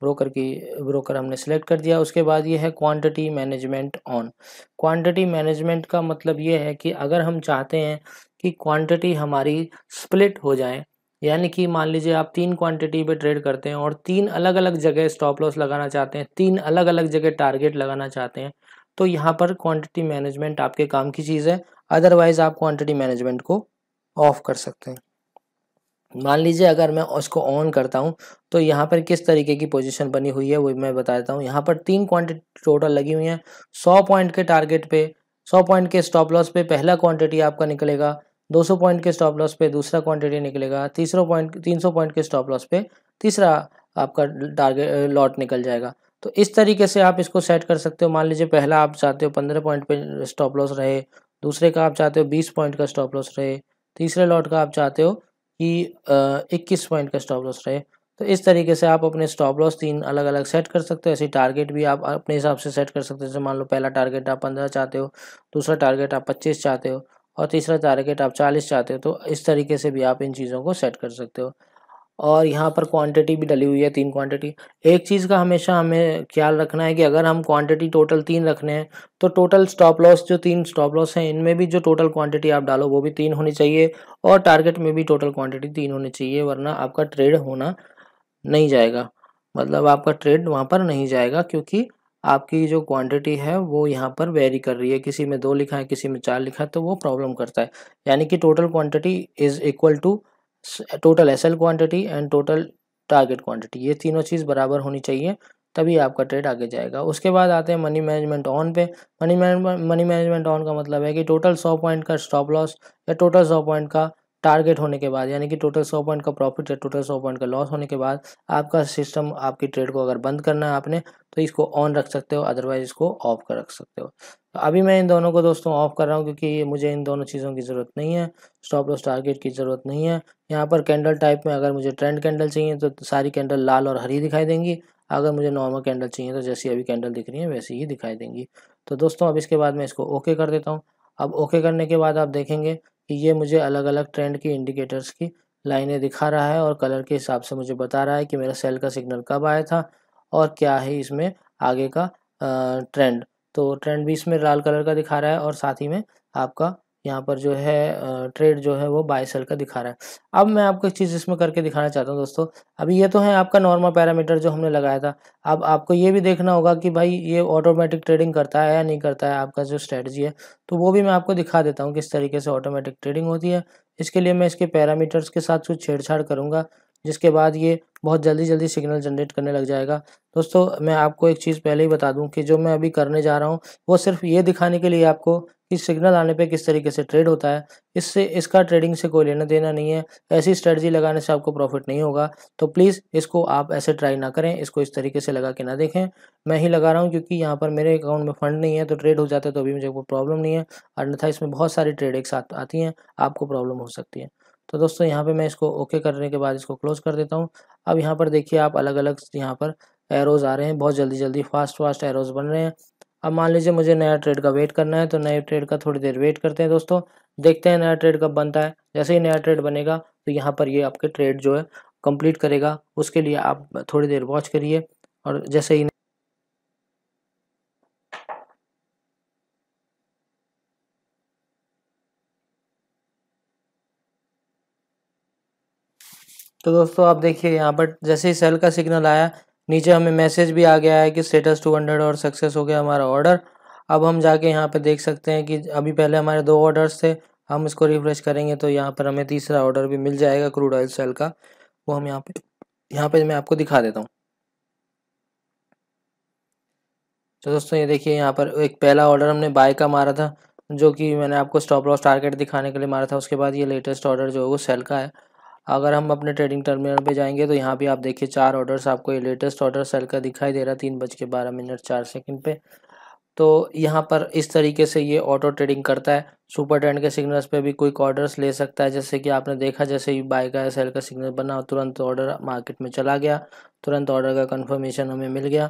ब्रोकर की ब्रोकर हमने सेलेक्ट कर दिया उसके बाद ये है quantity management on quantity management का मतलब ये है कि अगर हम चाहते हैं कि क्वांटिटी हमारी स्प्लिट हो जाए यानी कि मान लीजिए आप तीन क्वांटिटी पे ट्रेड करते हैं और तीन अलग अलग जगह स्टॉप लॉस लगाना चाहते हैं तीन अलग अलग जगह टारगेट लगाना चाहते हैं तो यहाँ पर क्वांटिटी मैनेजमेंट आपके काम की चीज़ है अदरवाइज आप क्वांटिटी मैनेजमेंट को ऑफ कर सकते हैं मान लीजिए अगर मैं उसको ऑन करता हूँ तो यहाँ पर किस तरीके की पोजिशन बनी हुई है वो मैं बता देता हूँ यहाँ पर तीन क्वांटिटी टोटल लगी हुई हैं सौ पॉइंट के टारगेट पे सौ पॉइंट के स्टॉप लॉस पे पहला क्वांटिटी आपका निकलेगा 200 पॉइंट के स्टॉप लॉस पे दूसरा क्वांटिटी निकलेगा तीसरा पॉइंट 300 पॉइंट के स्टॉप लॉस पे तीसरा आपका टारगेट लॉट निकल जाएगा तो इस तरीके से आप इसको सेट कर सकते हो मान लीजिए पहला आप चाहते हो पंद्रह पॉइंट पे स्टॉप लॉस रहे दूसरे का आप चाहते हो बीस पॉइंट का स्टॉप लॉस रहे तीसरे लॉट का आप चाहते हो कि इक्कीस पॉइंट का स्टॉप लॉस रहे तो इस तरीके से आप अपने स्टॉप लॉस तीन अलग अलग सेट कर सकते हो ऐसे टारगेट भी आप अपने हिसाब से सेट कर सकते हो जैसे मान लो पहला टारगेट आप पंद्रह चाहते हो दूसरा टारगेट आप पच्चीस चाहते हो और तीसरा टारगेट आप चालीस चाहते हो तो इस तरीके से भी आप इन चीज़ों को सेट कर सकते हो और यहाँ पर क्वांटिटी भी डली हुई है तीन क्वांटिटी एक चीज़ का हमेशा हमें ख्याल रखना है कि अगर हम क्वांटिटी टोटल तीन रखने हैं तो टोटल स्टॉप लॉस जो तीन स्टॉप लॉस हैं इनमें भी जो टोटल क्वांटिटी आप डालो वो भी तीन होनी चाहिए और टारगेट में भी टोटल क्वांटिटी तीन होनी चाहिए वरना आपका ट्रेड होना नहीं जाएगा मतलब आपका ट्रेड वहाँ पर नहीं जाएगा क्योंकि आपकी जो क्वांटिटी है वो यहाँ पर वेरी कर रही है किसी में दो लिखा है किसी में चार लिखा है तो वो प्रॉब्लम करता है यानी कि total quantity is equal to total S L quantity and total target quantity ये तीनों चीज़ बराबर होनी चाहिए तभी आपका ट्रेड आगे जाएगा उसके बाद आते हैं मनी मैनेजमेंट ऑन पे money management money management on का मतलब है कि टोटल सौ पॉइंट का स्टॉप लॉस या टोटल सौ पॉइंट का टारगेट होने के बाद यानी कि टोटल सौ पॉइंट का प्रॉफिट या टोटल सौ पॉइंट का लॉस होने के बाद आपका सिस्टम आपकी ट्रेड को अगर बंद करना है आपने तो इसको ऑन रख सकते हो अदरवाइज इसको ऑफ कर रख सकते हो तो अभी मैं इन दोनों को दोस्तों ऑफ कर रहा हूँ क्योंकि मुझे इन दोनों चीज़ों की ज़रूरत नहीं है स्टॉप लॉस टारगेट की ज़रूरत नहीं है यहाँ पर कैंडल टाइप में अगर मुझे ट्रेंड कैंडल चाहिए तो सारी कैंडल लाल और हरी दिखाई देंगी अगर मुझे नॉर्मल कैंडल चाहिए तो जैसी अभी कैंडल दिख रही है वैसी ही दिखाई देंगी तो दोस्तों अब इसके बाद मैं इसको ओके कर देता हूँ अब ओके करने के बाद आप देखेंगे कि ये मुझे अलग अलग ट्रेंड की इंडिकेटर्स की लाइनें दिखा रहा है और कलर के हिसाब से मुझे बता रहा है कि मेरा सेल का सिग्नल कब आया था और क्या है इसमें आगे का ट्रेंड तो ट्रेंड भी इसमें लाल कलर का दिखा रहा है और साथ ही में आपका यहाँ पर जो है ट्रेड जो है वो बाय सेल का दिखा रहा है अब मैं आपको एक चीज़ इसमें करके दिखाना चाहता हूँ दोस्तों अभी ये तो है आपका नॉर्मल पैरामीटर जो हमने लगाया था अब आपको ये भी देखना होगा कि भाई ये ऑटोमेटिक ट्रेडिंग करता है या नहीं करता है आपका जो स्ट्रेटजी है तो वो भी मैं आपको दिखा देता हूँ किस तरीके से ऑटोमेटिक ट्रेडिंग होती है इसके लिए मैं इसके पैरामीटर्स के साथ कुछ छेड़छाड़ करूँगा जिसके बाद ये बहुत जल्दी जल्दी सिग्नल जनरेट करने लग जाएगा दोस्तों मैं आपको एक चीज़ पहले ही बता दूं कि जो मैं अभी करने जा रहा हूं वो सिर्फ ये दिखाने के लिए आपको कि सिग्नल आने पे किस तरीके से ट्रेड होता है इससे इसका ट्रेडिंग से कोई लेना देना नहीं है ऐसी स्ट्रेटजी लगाने से आपको प्रॉफिट नहीं होगा तो प्लीज़ इसको आप ऐसे ट्राई ना करें इसको इस तरीके से लगा के ना देखें मैं ही लगा रहा हूँ क्योंकि यहाँ पर मेरे अकाउंट में फ़ंड नहीं है तो ट्रेड हो जाता है तो अभी मुझे कोई प्रॉब्लम नहीं है अन्यथा इसमें बहुत सारी ट्रेड एक साथ आती हैं आपको प्रॉब्लम हो सकती है तो दोस्तों यहाँ पे मैं इसको ओके करने के बाद इसको क्लोज कर देता हूँ अब यहाँ पर देखिए आप अलग अलग यहाँ पर एरोज़ आ रहे हैं बहुत जल्दी जल्दी फास्ट फास्ट एरोज़ बन रहे हैं अब मान लीजिए मुझे नया ट्रेड का वेट करना है तो नए ट्रेड का थोड़ी देर वेट करते हैं दोस्तों देखते हैं नया ट्रेड कब बनता है जैसे ही नया ट्रेड बनेगा तो यहाँ पर ये आपके ट्रेड जो है कंप्लीट करेगा उसके लिए आप थोड़ी देर वॉच करिए और जैसे ही तो दोस्तों आप देखिए यहाँ पर जैसे ही सेल का सिग्नल आया नीचे हमें मैसेज भी आ गया है कि स्टेटस टू हंड्रेड और सक्सेस हो गया हमारा ऑर्डर अब हम जाके यहाँ पर देख सकते हैं कि अभी पहले हमारे दो ऑर्डर्स थे हम इसको रिफ्रेश करेंगे तो यहाँ पर हमें तीसरा ऑर्डर भी मिल जाएगा क्रूड ऑयल सेल का वो हम यहाँ पे यहाँ पे मैं आपको दिखा देता हूँ तो दोस्तों ये देखिए यहाँ पर एक पहला ऑर्डर हमने बाय का मारा था जो कि मैंने आपको स्टॉप लॉस टारगेट दिखाने के लिए मारा था उसके बाद ये लेटेस्ट ऑर्डर जो है वो सेल का है अगर हम अपने ट्रेडिंग टर्मिनल पे जाएंगे तो यहाँ भी आप देखिए चार ऑर्डर्स आपको ये लेटेस्ट ऑर्डर सेल का दिखाई दे रहा है तीन बज के बारह मिनट चार सेकंड पे तो यहाँ पर इस तरीके से ये ऑटो ट्रेडिंग करता है सुपर ट्रेंड के सिग्नल्स पे भी कोई ऑर्डर्स ले सकता है जैसे कि आपने देखा जैसे ही बाय का सेल का सिग्नल बना तुरंत ऑर्डर मार्केट में चला गया तुरंत ऑर्डर का कन्फर्मेशन हमें मिल गया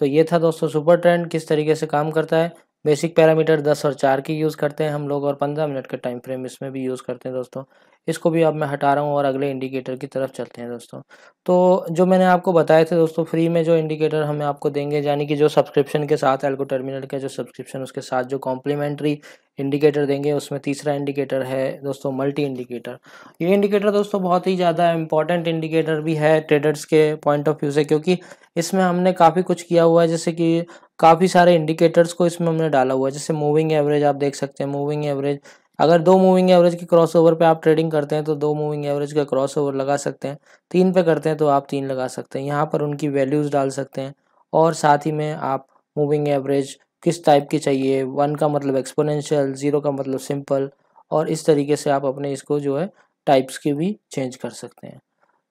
तो ये था दोस्तों सुपर ट्रेंड किस तरीके से काम करता है बेसिक पैरामीटर दस और चार की यूज़ करते हैं हम लोग और पंद्रह मिनट का टाइम फ्रेम इसमें भी यूज़ करते हैं दोस्तों इसको भी अब मैं हटा रहा हूँ और अगले इंडिकेटर की तरफ चलते हैं दोस्तों तो जो मैंने आपको बताए थे दोस्तों फ्री में जो इंडिकेटर हमें आपको देंगे यानी कि जो सब्सक्रिप्शन के साथ एल्को टर्मिनल का जो सब्सक्रिप्शन उसके साथ जो कॉम्प्लीमेंट्री इंडिकेटर देंगे उसमें तीसरा इंडिकेटर है दोस्तों मल्टी इंडिकेटर ये इंडिकेटर दोस्तों बहुत ही ज़्यादा इंपॉर्टेंट इंडिकेटर भी है ट्रेडर्स के पॉइंट ऑफ व्यू से क्योंकि इसमें हमने काफ़ी कुछ किया हुआ है जैसे कि काफ़ी सारे इंडिकेटर्स को इसमें हमने डाला हुआ है जैसे मूविंग एवरेज आप देख सकते हैं मूविंग एवरेज अगर दो मूविंग एवरेज के क्रॉसओवर पे आप ट्रेडिंग करते हैं तो दो मूविंग एवरेज का क्रॉसओवर लगा सकते हैं तीन पे करते हैं तो आप तीन लगा सकते हैं यहाँ पर उनकी वैल्यूज़ डाल सकते हैं और साथ ही में आप मूविंग एवरेज किस टाइप की चाहिए वन का मतलब एक्सपोनेंशियल ज़ीरो का मतलब सिंपल और इस तरीके से आप अपने इसको जो है टाइप्स की भी चेंज कर सकते हैं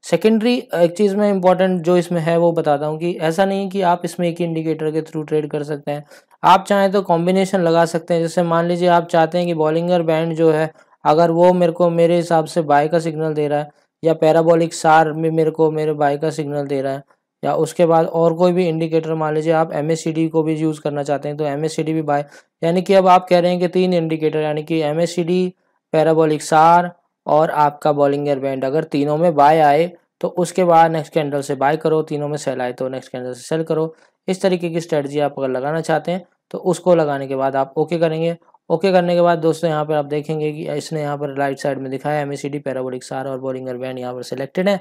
सेकेंडरी uh, एक चीज़ में इंपॉर्टेंट जो इसमें है वो बताता हूँ कि ऐसा नहीं कि आप इसमें एक इंडिकेटर के थ्रू ट्रेड कर सकते हैं आप चाहें तो कॉम्बिनेशन लगा सकते हैं जैसे मान लीजिए आप चाहते हैं कि बॉलिंगर बैंड जो है अगर वो मेरे को मेरे हिसाब से बाय का सिग्नल दे रहा है या पैराबॉलिक सार में मेरे को मेरे बाय का सिग्नल दे रहा है या उसके बाद और कोई भी इंडिकेटर मान लीजिए आप एम को भी यूज़ करना चाहते हैं तो एम भी बाय यानी कि अब आप कह रहे हैं कि तीन इंडिकेटर यानी कि एम पैराबॉलिक सार और आपका बॉलिंग एयर बैंड अगर तीनों में बाय आए तो उसके बाद नेक्स्ट कैंडल से बाय करो तीनों में सेल आए तो नेक्स्ट कैंडल से सेल करो इस तरीके की स्ट्रेटजी आप अगर लगाना चाहते हैं तो उसको लगाने के बाद आप ओके करेंगे ओके करने के बाद दोस्तों यहाँ पर आप देखेंगे कि इसने यहाँ पर राइट साइड में दिखाया एम ई पैराबोलिक सार और बॉलिंग एयर बैंड यहाँ पर सिलेक्टेड है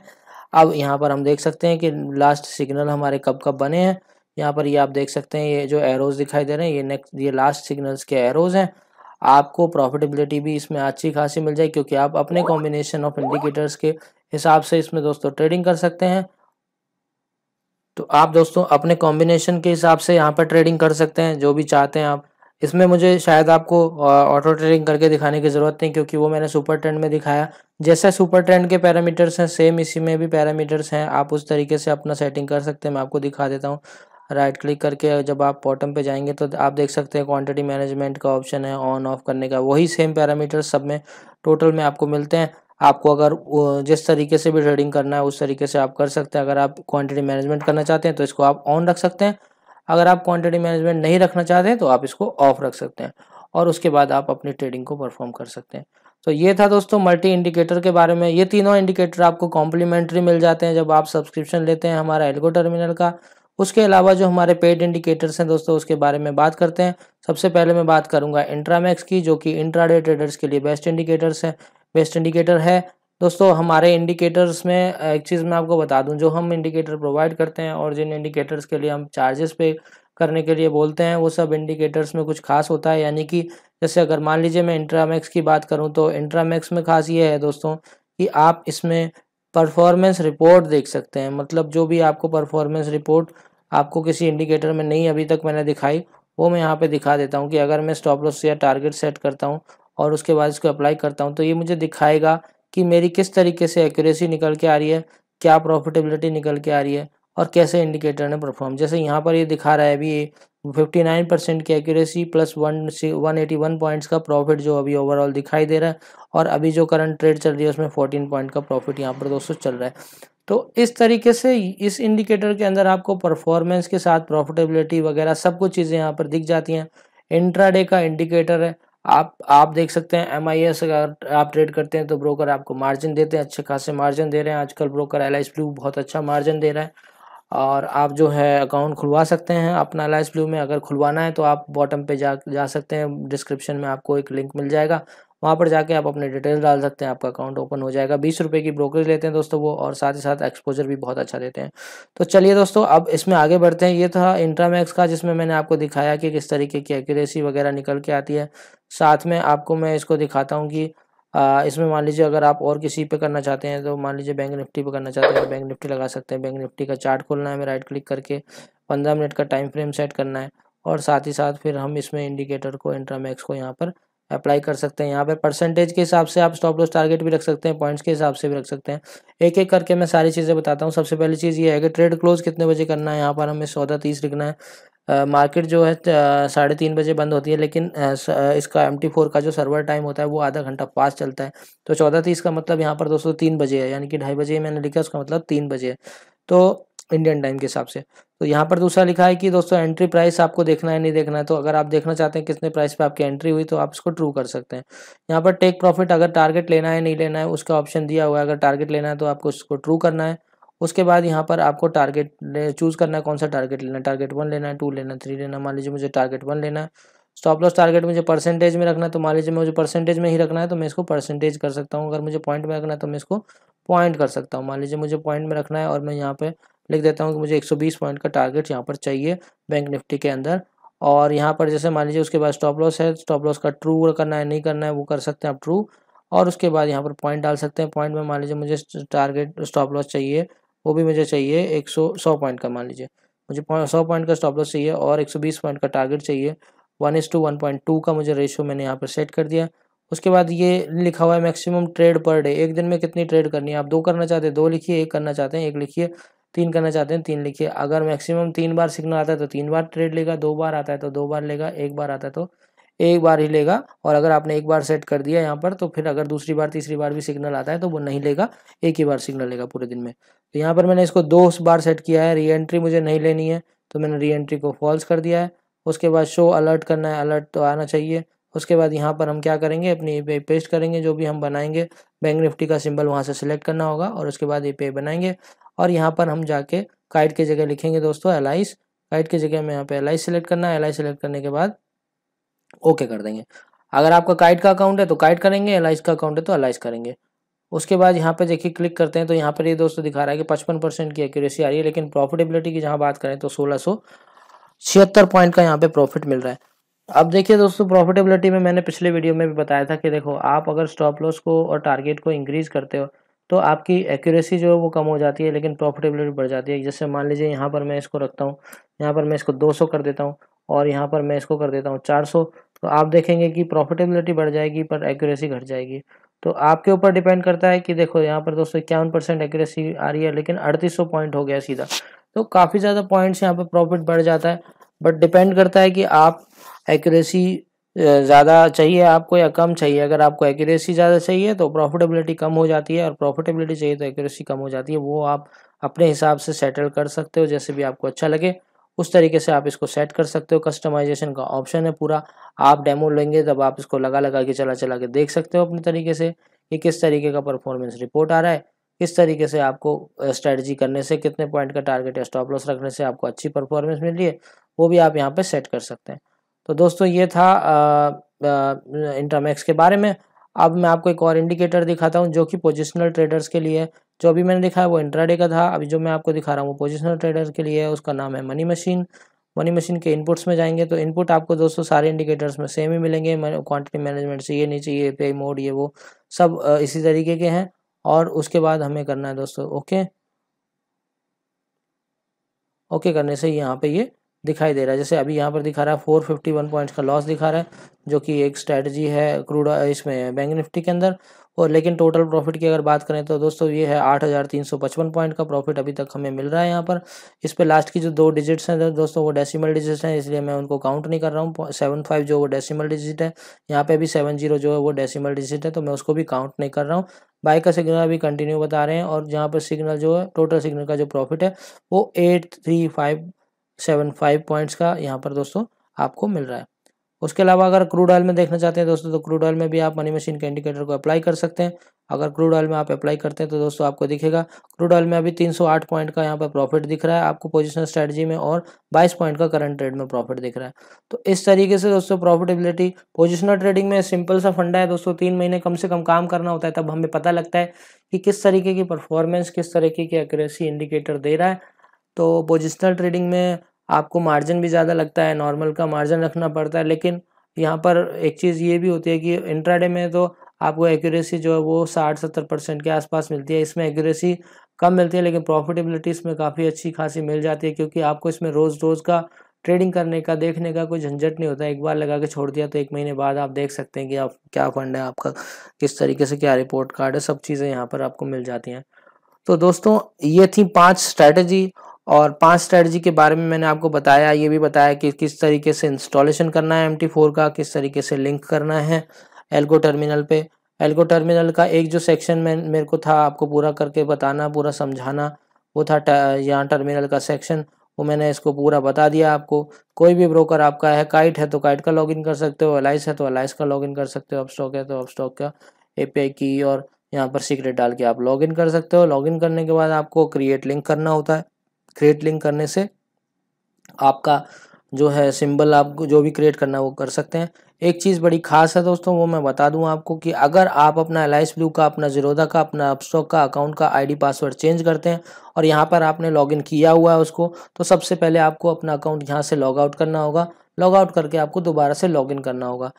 अब यहाँ पर हम देख सकते हैं कि लास्ट सिग्नल हमारे कब कब बने हैं यहाँ पर ये आप देख सकते हैं ये जो एरोज दिखाई दे रहे हैं ये नेक्स्ट ये लास्ट सिग्नल्स के एरोज हैं आपको प्रॉफिटेबिलिटी भी इसमें अच्छी खासी मिल जाए क्योंकि आप अपने कॉम्बिनेशन ऑफ इंडिकेटर्स के हिसाब से इसमें दोस्तों ट्रेडिंग कर सकते हैं तो आप दोस्तों अपने कॉम्बिनेशन के हिसाब से यहाँ पर ट्रेडिंग कर सकते हैं जो भी चाहते हैं आप इसमें मुझे शायद आपको ऑटो ट्रेडिंग करके दिखाने की ज़रूरत नहीं क्योंकि वो मैंने सुपर ट्रेंड में दिखाया जैसे सुपर ट्रेंड के पैरामीटर्स हैं सेम इसी में भी पैरामीटर्स हैं आप उस तरीके से अपना सेटिंग कर सकते हैं मैं आपको दिखा देता हूँ राइट क्लिक करके जब आप बॉटम पे जाएंगे तो आप देख सकते हैं क्वांटिटी मैनेजमेंट का ऑप्शन है ऑन ऑफ करने का वही सेम पैरामीटर सब में टोटल में आपको मिलते हैं आपको अगर जिस तरीके से भी ट्रेडिंग करना है उस तरीके से आप कर सकते हैं अगर आप क्वांटिटी मैनेजमेंट करना चाहते हैं तो इसको आप ऑन रख सकते हैं अगर आप क्वांटिटी मैनेजमेंट नहीं रखना चाहते हैं तो आप इसको ऑफ रख सकते हैं और उसके बाद आप अपनी ट्रेडिंग को परफॉर्म कर सकते हैं तो ये था दोस्तों मल्टी इंडिकेटर के बारे में ये तीनों इंडिकेटर आपको कॉम्प्लीमेंट्री मिल जाते हैं जब आप सब्सक्रिप्शन लेते हैं हमारा एल्गो टर्मिनल का उसके अलावा जो हमारे पेड इंडिकेटर्स हैं दोस्तों उसके बारे में बात करते हैं सबसे पहले मैं बात करूंगा इंट्रामैक्स की जो कि इंट्राडे ट्रेडर्स के लिए बेस्ट इंडिकेटर्स हैं बेस्ट इंडिकेटर है दोस्तों हमारे इंडिकेटर्स में एक चीज़ मैं आपको बता दूं जो हम इंडिकेटर प्रोवाइड करते हैं और जिन इंडिकेटर्स के लिए हम चार्जेस पे करने के लिए बोलते हैं वो सब इंडिकेटर्स में कुछ खास होता है यानी कि जैसे अगर मान लीजिए मैं इंट्रामैक्स की बात करूँ तो इंट्रामैक्स में खास ये है दोस्तों कि आप इसमें परफॉर्मेंस रिपोर्ट देख सकते हैं मतलब जो भी आपको परफॉर्मेंस रिपोर्ट आपको किसी इंडिकेटर में नहीं अभी तक मैंने दिखाई वो मैं यहाँ पे दिखा देता हूँ कि अगर मैं स्टॉप लॉस या टारगेट सेट करता हूँ और उसके बाद इसको अप्लाई करता हूँ तो ये मुझे दिखाएगा कि मेरी किस तरीके से एक्यूरेसी निकल के आ रही है क्या प्रॉफिटेबिलिटी निकल के आ रही है और कैसे इंडिकेटर ने परफॉर्म जैसे यहाँ पर ये दिखा रहा है अभी 59 परसेंट की एक्यूरेसी प्लस वन से वन एटी वन पॉइंट्स का प्रॉफिट जो अभी ओवरऑल दिखाई दे रहा है और अभी जो करंट ट्रेड चल रही है उसमें 14 पॉइंट का प्रॉफिट यहाँ पर दोस्तों चल रहा है तो इस तरीके से इस इंडिकेटर के अंदर आपको परफॉर्मेंस के साथ प्रॉफिटेबिलिटी वगैरह सब कुछ चीज़ें यहाँ पर दिख जाती हैं इंट्राडे का इंडिकेटर है आप आप देख सकते हैं एम आई एस अगर आप ट्रेड करते हैं तो ब्रोकर आपको मार्जिन देते हैं अच्छे खासे मार्जिन दे रहे हैं आजकल ब्रोकर एल आई ब्लू बहुत अच्छा मार्जिन दे रहा है और आप जो है अकाउंट खुलवा सकते हैं अपना लाइस ब्लू में अगर खुलवाना है तो आप बॉटम पे जा जा सकते हैं डिस्क्रिप्शन में आपको एक लिंक मिल जाएगा वहाँ पर जाके आप अपने डिटेल डाल सकते हैं आपका अकाउंट ओपन हो जाएगा बीस रुपये की ब्रोकरेज लेते हैं दोस्तों वो और साथ ही साथ एक्सपोजर भी बहुत अच्छा देते हैं तो चलिए दोस्तों अब इसमें आगे बढ़ते हैं ये था इंट्रामैक्स का जिसमें मैंने आपको दिखाया कि किस तरीके की एक्यूरेसी वगैरह निकल के आती है साथ में आपको मैं इसको दिखाता हूँ कि इसमें मान लीजिए अगर आप और किसी पे करना चाहते हैं तो मान लीजिए बैंक निफ्टी पे करना चाहते हैं तो बैंक निफ्टी लगा सकते हैं बैंक निफ्टी का चार्ट खोलना है हमें राइट क्लिक करके पंद्रह मिनट का टाइम फ्रेम सेट करना है और साथ ही साथ फिर हम इसमें इंडिकेटर को इंट्रामैक्स को यहाँ पर अप्लाई कर सकते हैं यहाँ पर परसेंटेज के हिसाब से आप स्टॉप लॉस टारगेट भी रख सकते हैं पॉइंट्स के हिसाब से भी रख सकते हैं एक एक करके मैं सारी चीज़ें बताता हूँ सबसे पहली चीज़ ये है कि ट्रेड क्लोज कितने बजे करना है यहाँ पर हमें सौदा तीस लिखना है मार्केट जो है साढ़े तीन बजे बंद होती है लेकिन इसका एम टी फोर का जो सर्वर टाइम होता है वो आधा घंटा फास्ट चलता है तो चौदह तीस का मतलब यहाँ पर दोस्तों तीन बजे है यानी कि ढाई बजे मैंने लिखा उसका मतलब तीन बजे है तो इंडियन टाइम के हिसाब से तो यहाँ पर दूसरा लिखा है कि दोस्तों एंट्री प्राइस आपको देखना है नहीं देखना है तो अगर आप देखना चाहते हैं कितने प्राइस पे आपकी एंट्री हुई तो आप इसको ट्रू कर सकते हैं यहाँ पर टेक प्रॉफिट अगर टारगेट लेना है नहीं लेना है उसका ऑप्शन दिया हुआ है अगर टारगेट लेना है तो आपको उसको ट्रू करना है उसके बाद यहाँ पर आपको टारगेट चूज़ करना है कौन सा टारगेट लेना है टारगेट वन लेना है टू लेना है थ्री लेना मान लीजिए मुझे टारगेट वन लेना है स्टॉप लॉस टारगेट मुझे परसेंटेज में रखना है तो मान लीजिए मुझे परसेंटेज में ही रखना है तो मैं इसको परसेंटेज कर सकता हूँ अगर मुझे पॉइंट में रखना है तो मैं इसको पॉइंट कर सकता हूँ मान लीजिए मुझे पॉइंट में रखना है और मैं यहाँ पर लिख देता हूँ कि मुझे 120 पॉइंट का टारगेट यहाँ पर चाहिए बैंक निफ्टी के अंदर और यहाँ पर जैसे मान लीजिए उसके बाद स्टॉप लॉस है स्टॉप लॉस का ट्रू करना है नहीं करना है वो कर सकते हैं आप ट्रू और उसके बाद यहाँ पर पॉइंट डाल सकते हैं पॉइंट में मान लीजिए मुझे टारगेट स्टॉप लॉस चाहिए वो भी मुझे चाहिए एक सौ सौ पॉइंट का मान लीजिए मुझे सौ पॉइंट का स्टॉप लॉस चाहिए और एक सौ बीस पॉइंट का टारगेट चाहिए one is to one point two का मुझे रेशियो मैंने यहाँ पर सेट कर दिया उसके बाद ये लिखा हुआ है मैक्सिमम ट्रेड पर डे एक दिन में कितनी ट्रेड करनी है आप दो करना चाहते हैं दो लिखिए एक करना चाहते हैं एक लिखिए तीन करना चाहते हैं तीन लिखिए अगर मैक्सिमम तीन बार सिग्नल आता है तो तीन बार ट्रेड लेगा दो बार आता है तो दो बार लेगा एक बार आता है तो एक बार ही लेगा और अगर आपने एक बार सेट कर दिया यहाँ पर तो फिर अगर दूसरी बार तीसरी बार भी सिग्नल आता है तो वो नहीं लेगा एक ही बार सिग्नल लेगा पूरे दिन में तो यहाँ पर मैंने इसको दो बार सेट किया है री एंट्री मुझे नहीं लेनी है तो मैंने री एंट्री को फॉल्स कर दिया है उसके बाद शो अलर्ट करना है अलर्ट तो आना चाहिए उसके बाद यहाँ पर हम क्या करेंगे अपनी ए पेस्ट करेंगे जो भी हम बनाएंगे बैंक निफ्टी का सिंबल वहाँ से सिलेक्ट करना होगा और उसके बाद ए बनाएंगे और यहाँ पर हम जाके काइट की जगह लिखेंगे दोस्तों एलाइस काइट की जगह में यहाँ पे एलाइस सिलेक्ट करना है एलाइस सिलेक्ट करने के बाद ओके कर देंगे अगर आपका काइट का अकाउंट है तो काइट करेंगे एलाइज का अकाउंट है तो एलाइज करेंगे उसके बाद यहाँ पे देखिए क्लिक करते हैं तो यहाँ पर ये दोस्तों दिखा रहा है कि पचपन परसेंट की एक्यूरेसी आ रही है लेकिन प्रॉफिटेबिलिटी की जहाँ बात करें तो सोलह सौ छिहत्तर पॉइंट का यहाँ पे प्रॉफिट मिल रहा है अब देखिए दोस्तों प्रॉफिटेबिलिटी में मैंने पिछले वीडियो में भी बताया था कि देखो आप अगर स्टॉप लॉस को और टारगेट को इंक्रीज करते हो तो आपकी एक्यूरेसी जो है वो कम हो जाती है लेकिन प्रॉफिटेबिलिटी बढ़ जाती है जैसे मान लीजिए यहाँ पर मैं इसको रखता हूँ यहाँ पर मैं इसको दो कर देता हूँ और यहाँ पर मैं इसको कर देता हूँ चार तो आप देखेंगे कि प्रॉफिटेबिलिटी बढ़ जाएगी पर एक्यूरेसी घट जाएगी तो आपके ऊपर डिपेंड करता है कि देखो यहाँ पर दोस्तों इक्यावन परसेंट एक्यूरेसी आ रही है लेकिन अड़तीस सौ पॉइंट हो गया सीधा तो काफ़ी ज़्यादा पॉइंट्स यहाँ पर प्रॉफिट बढ़ जाता है बट डिपेंड करता है कि आप एक्यूरेसी ज़्यादा चाहिए आपको या कम चाहिए अगर आपको एक्यूरेसी ज़्यादा चाहिए तो प्रॉफिटेबिलिटी कम हो जाती है और प्रॉफिटेबिलिटी चाहिए तो एक्यूरेसी कम हो जाती है वो आप अपने हिसाब से सेटल कर सकते हो जैसे भी आपको अच्छा लगे उस तरीके से आप इसको सेट कर सकते हो कस्टमाइजेशन का ऑप्शन है पूरा आप डेमो लेंगे तब आप इसको लगा लगा के चला चला के देख सकते हो अपने तरीके से कि किस तरीके का परफॉर्मेंस रिपोर्ट आ रहा है किस तरीके से आपको स्ट्रेटजी करने से कितने पॉइंट का टारगेट या स्टॉप लॉस रखने से आपको अच्छी परफॉर्मेंस मिल रही है वो भी आप यहाँ पे सेट कर सकते हैं तो दोस्तों ये था इंटरमैक्स के बारे में अब मैं आपको एक और इंडिकेटर दिखाता हूँ जो कि पोजिशनल ट्रेडर्स के लिए जो अभी मैंने दिखाया वो इंट्राडे का था अभी जो मैं आपको दिखा रहा हूँ वो पोजिशनल ट्रेडर के लिए है उसका नाम है मनी मशीन मनी मशीन के इनपुट्स में जाएंगे तो इनपुट आपको दोस्तों सारे इंडिकेटर्स में सेम ही मिलेंगे क्वांटिटी मैनेजमेंट से ये नीचे ये पे मोड ये वो सब इसी तरीके के हैं और उसके बाद हमें करना है दोस्तों ओके ओके करने से यहाँ पे ये दिखाई दे रहा है जैसे अभी यहाँ पर दिखा रहा है फोर फिफ्टी वन पॉइंट्स का लॉस दिखा रहा है जो कि एक स्ट्रैटेजी है क्रूड इसमें बैंक निफ्टी के अंदर और लेकिन टोटल प्रॉफिट की अगर बात करें तो दोस्तों ये है आठ हज़ार तीन सौ पचपन पॉइंट का प्रॉफिट अभी तक हमें मिल रहा है यहाँ पर इस पर लास्ट की जो दो डिजिट्स हैं दोस्तों वो डेसिमल डिजिट हैं इसलिए मैं उनको काउंट नहीं कर रहा हूँ सेवन फाइव जो वो डेसिमल डिजिट है यहाँ पे भी सेवन जीरो जो है वो डेसिमल डिजिट है तो मैं उसको भी काउंट नहीं कर रहा हूँ बाइक का सिग्नल अभी कंटिन्यू बता रहे हैं और जहाँ पर सिग्नल जो है टोटल सिग्नल का जो प्रॉफिट है वो eight three five seven five points का यहाँ पर दोस्तों आपको मिल रहा है उसके अलावा अगर क्रूड ऑयल में देखना चाहते हैं दोस्तों तो क्रूड ऑयल में भी आप मनी मशीन के इंडिकेटर को अप्लाई कर सकते हैं अगर क्रूड ऑयल में आप अप्लाई करते हैं तो दोस्तों आपको दिखेगा क्रूड ऑयल में अभी 308 पॉइंट का यहाँ पर प्रॉफिट दिख रहा है आपको पोजिशनल स्ट्रेटजी में और 22 पॉइंट का करंट ट्रेड में प्रॉफिट दिख रहा है तो इस तरीके से दोस्तों प्रॉफिटेबिलिटी पोजिशनल ट्रेडिंग में सिंपल सा फंडा है दोस्तों तीन महीने कम से कम काम करना होता है तब हमें पता लगता है कि किस तरीके की परफॉर्मेंस किस तरीके की एक्यूरेसी इंडिकेटर दे रहा है तो पोजिशनल ट्रेडिंग में आपको मार्जिन भी ज़्यादा लगता है नॉर्मल का मार्जिन रखना पड़ता है लेकिन यहाँ पर एक चीज़ ये भी होती है कि इंट्राडे में तो आपको एक्यूरेसी जो है वो साठ सत्तर परसेंट के आसपास मिलती है इसमें एक्यूरेसी कम मिलती है लेकिन प्रॉफिटेबिलिटी इसमें काफ़ी अच्छी खासी मिल जाती है क्योंकि आपको इसमें रोज़ रोज़ का ट्रेडिंग करने का देखने का कोई झंझट नहीं होता एक बार लगा के छोड़ दिया तो एक महीने बाद आप देख सकते हैं कि आप क्या फंड है आपका किस तरीके से क्या रिपोर्ट कार्ड है सब चीज़ें यहाँ पर आपको मिल जाती हैं तो दोस्तों ये थी पाँच स्ट्रैटेजी और पांच स्ट्रेटजी के बारे में मैंने आपको बताया ये भी बताया कि किस तरीके से इंस्टॉलेशन करना है एम फोर का किस तरीके से लिंक करना है एल्गो टर्मिनल पे एल्गो टर्मिनल का एक जो सेक्शन में मेरे को था आपको पूरा करके बताना पूरा समझाना वो था यहाँ टर्मिनल का सेक्शन वो मैंने इसको पूरा बता दिया आपको कोई भी ब्रोकर आपका है काइट है तो काइट का लॉगिन कर सकते हो अलाइस है तो अलाइस का लॉगिन कर सकते हो अपस्टॉक है तो अपस्टॉक का एपीआई की और यहाँ पर सीक्रेट डाल के आप लॉगिन कर सकते हो लॉगिन करने के बाद आपको क्रिएट लिंक करना होता है क्रिएट लिंक करने से आपका जो है सिंबल आप जो भी क्रिएट करना है वो कर सकते हैं एक चीज़ बड़ी खास है दोस्तों वो मैं बता दूं आपको कि अगर आप अपना एल ब्लू का अपना जीरोदा का अपना अपस्टॉक का अकाउंट का आईडी पासवर्ड चेंज करते हैं और यहाँ पर आपने लॉगिन किया हुआ है उसको तो सबसे पहले आपको अपना अकाउंट यहाँ से लॉग आउट करना होगा लॉग आउट करके आपको दोबारा से लॉग करना होगा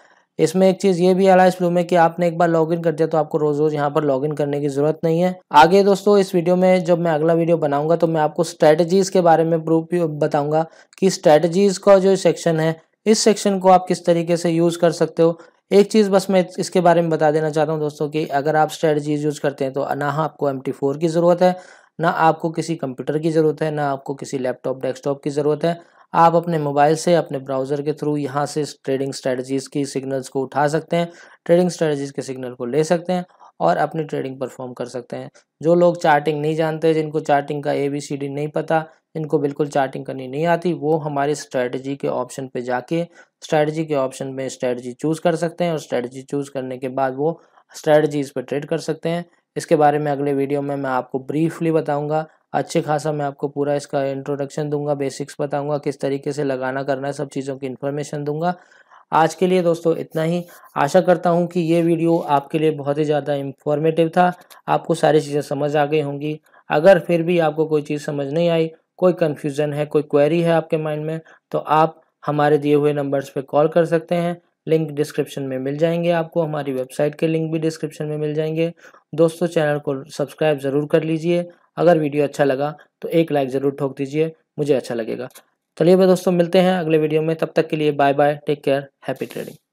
इसमें एक चीज़ ये भी अलाइस ब्लू में कि आपने एक बार लॉगिन कर दिया तो आपको रोज़ रोज़ यहाँ पर लॉगिन करने की ज़रूरत नहीं है आगे दोस्तों इस वीडियो में जब मैं अगला वीडियो बनाऊंगा तो मैं आपको स्ट्रेटजीज के बारे में प्रूफ बताऊंगा कि स्ट्रेटजीज का जो सेक्शन है इस सेक्शन को आप किस तरीके से यूज़ कर सकते हो एक चीज़ बस मैं इसके बारे में बता देना चाहता हूँ दोस्तों की अगर आप स्ट्रेटजीज यूज़ करते हैं तो ना आपको एम की ज़रूरत है ना आपको किसी कंप्यूटर की ज़रूरत है ना आपको किसी लैपटॉप डेस्कटॉप की ज़रूरत है आप अपने मोबाइल से अपने ब्राउज़र के थ्रू यहाँ से ट्रेडिंग स्ट्रेटजीज़ की सिग्नल्स को उठा सकते हैं ट्रेडिंग स्ट्रेटजीज़ के सिग्नल को ले सकते हैं और अपनी ट्रेडिंग परफॉर्म कर सकते हैं जो लोग चार्टिंग नहीं जानते जिनको चार्टिंग का ए बी सी डी नहीं पता जिनको बिल्कुल चार्टिंग करनी नहीं आती वो हमारे स्ट्रेटजी के ऑप्शन पे जाके स्ट्रेटजी के ऑप्शन में स्ट्रेटजी चूज़ कर सकते हैं और स्ट्रेटजी चूज़ करने के बाद वो इस पर ट्रेड कर सकते हैं इसके बारे में अगले वीडियो में मैं आपको ब्रीफली बताऊँगा अच्छे खासा मैं आपको पूरा इसका इंट्रोडक्शन दूंगा बेसिक्स बताऊंगा किस तरीके से लगाना करना है सब चीज़ों की इन्फॉर्मेशन दूंगा आज के लिए दोस्तों इतना ही आशा करता हूं कि ये वीडियो आपके लिए बहुत ही ज़्यादा इन्फॉर्मेटिव था आपको सारी चीज़ें समझ आ गई होंगी अगर फिर भी आपको कोई चीज़ समझ नहीं आई कोई कन्फ्यूज़न है कोई क्वेरी है आपके माइंड में तो आप हमारे दिए हुए नंबर्स पर कॉल कर सकते हैं लिंक डिस्क्रिप्शन में मिल जाएंगे आपको हमारी वेबसाइट के लिंक भी डिस्क्रिप्शन में मिल जाएंगे दोस्तों चैनल को सब्सक्राइब ज़रूर कर लीजिए अगर वीडियो अच्छा लगा तो एक लाइक ज़रूर ठोक दीजिए मुझे अच्छा लगेगा चलिए भाई दोस्तों मिलते हैं अगले वीडियो में तब तक के लिए bye bye take care happy trading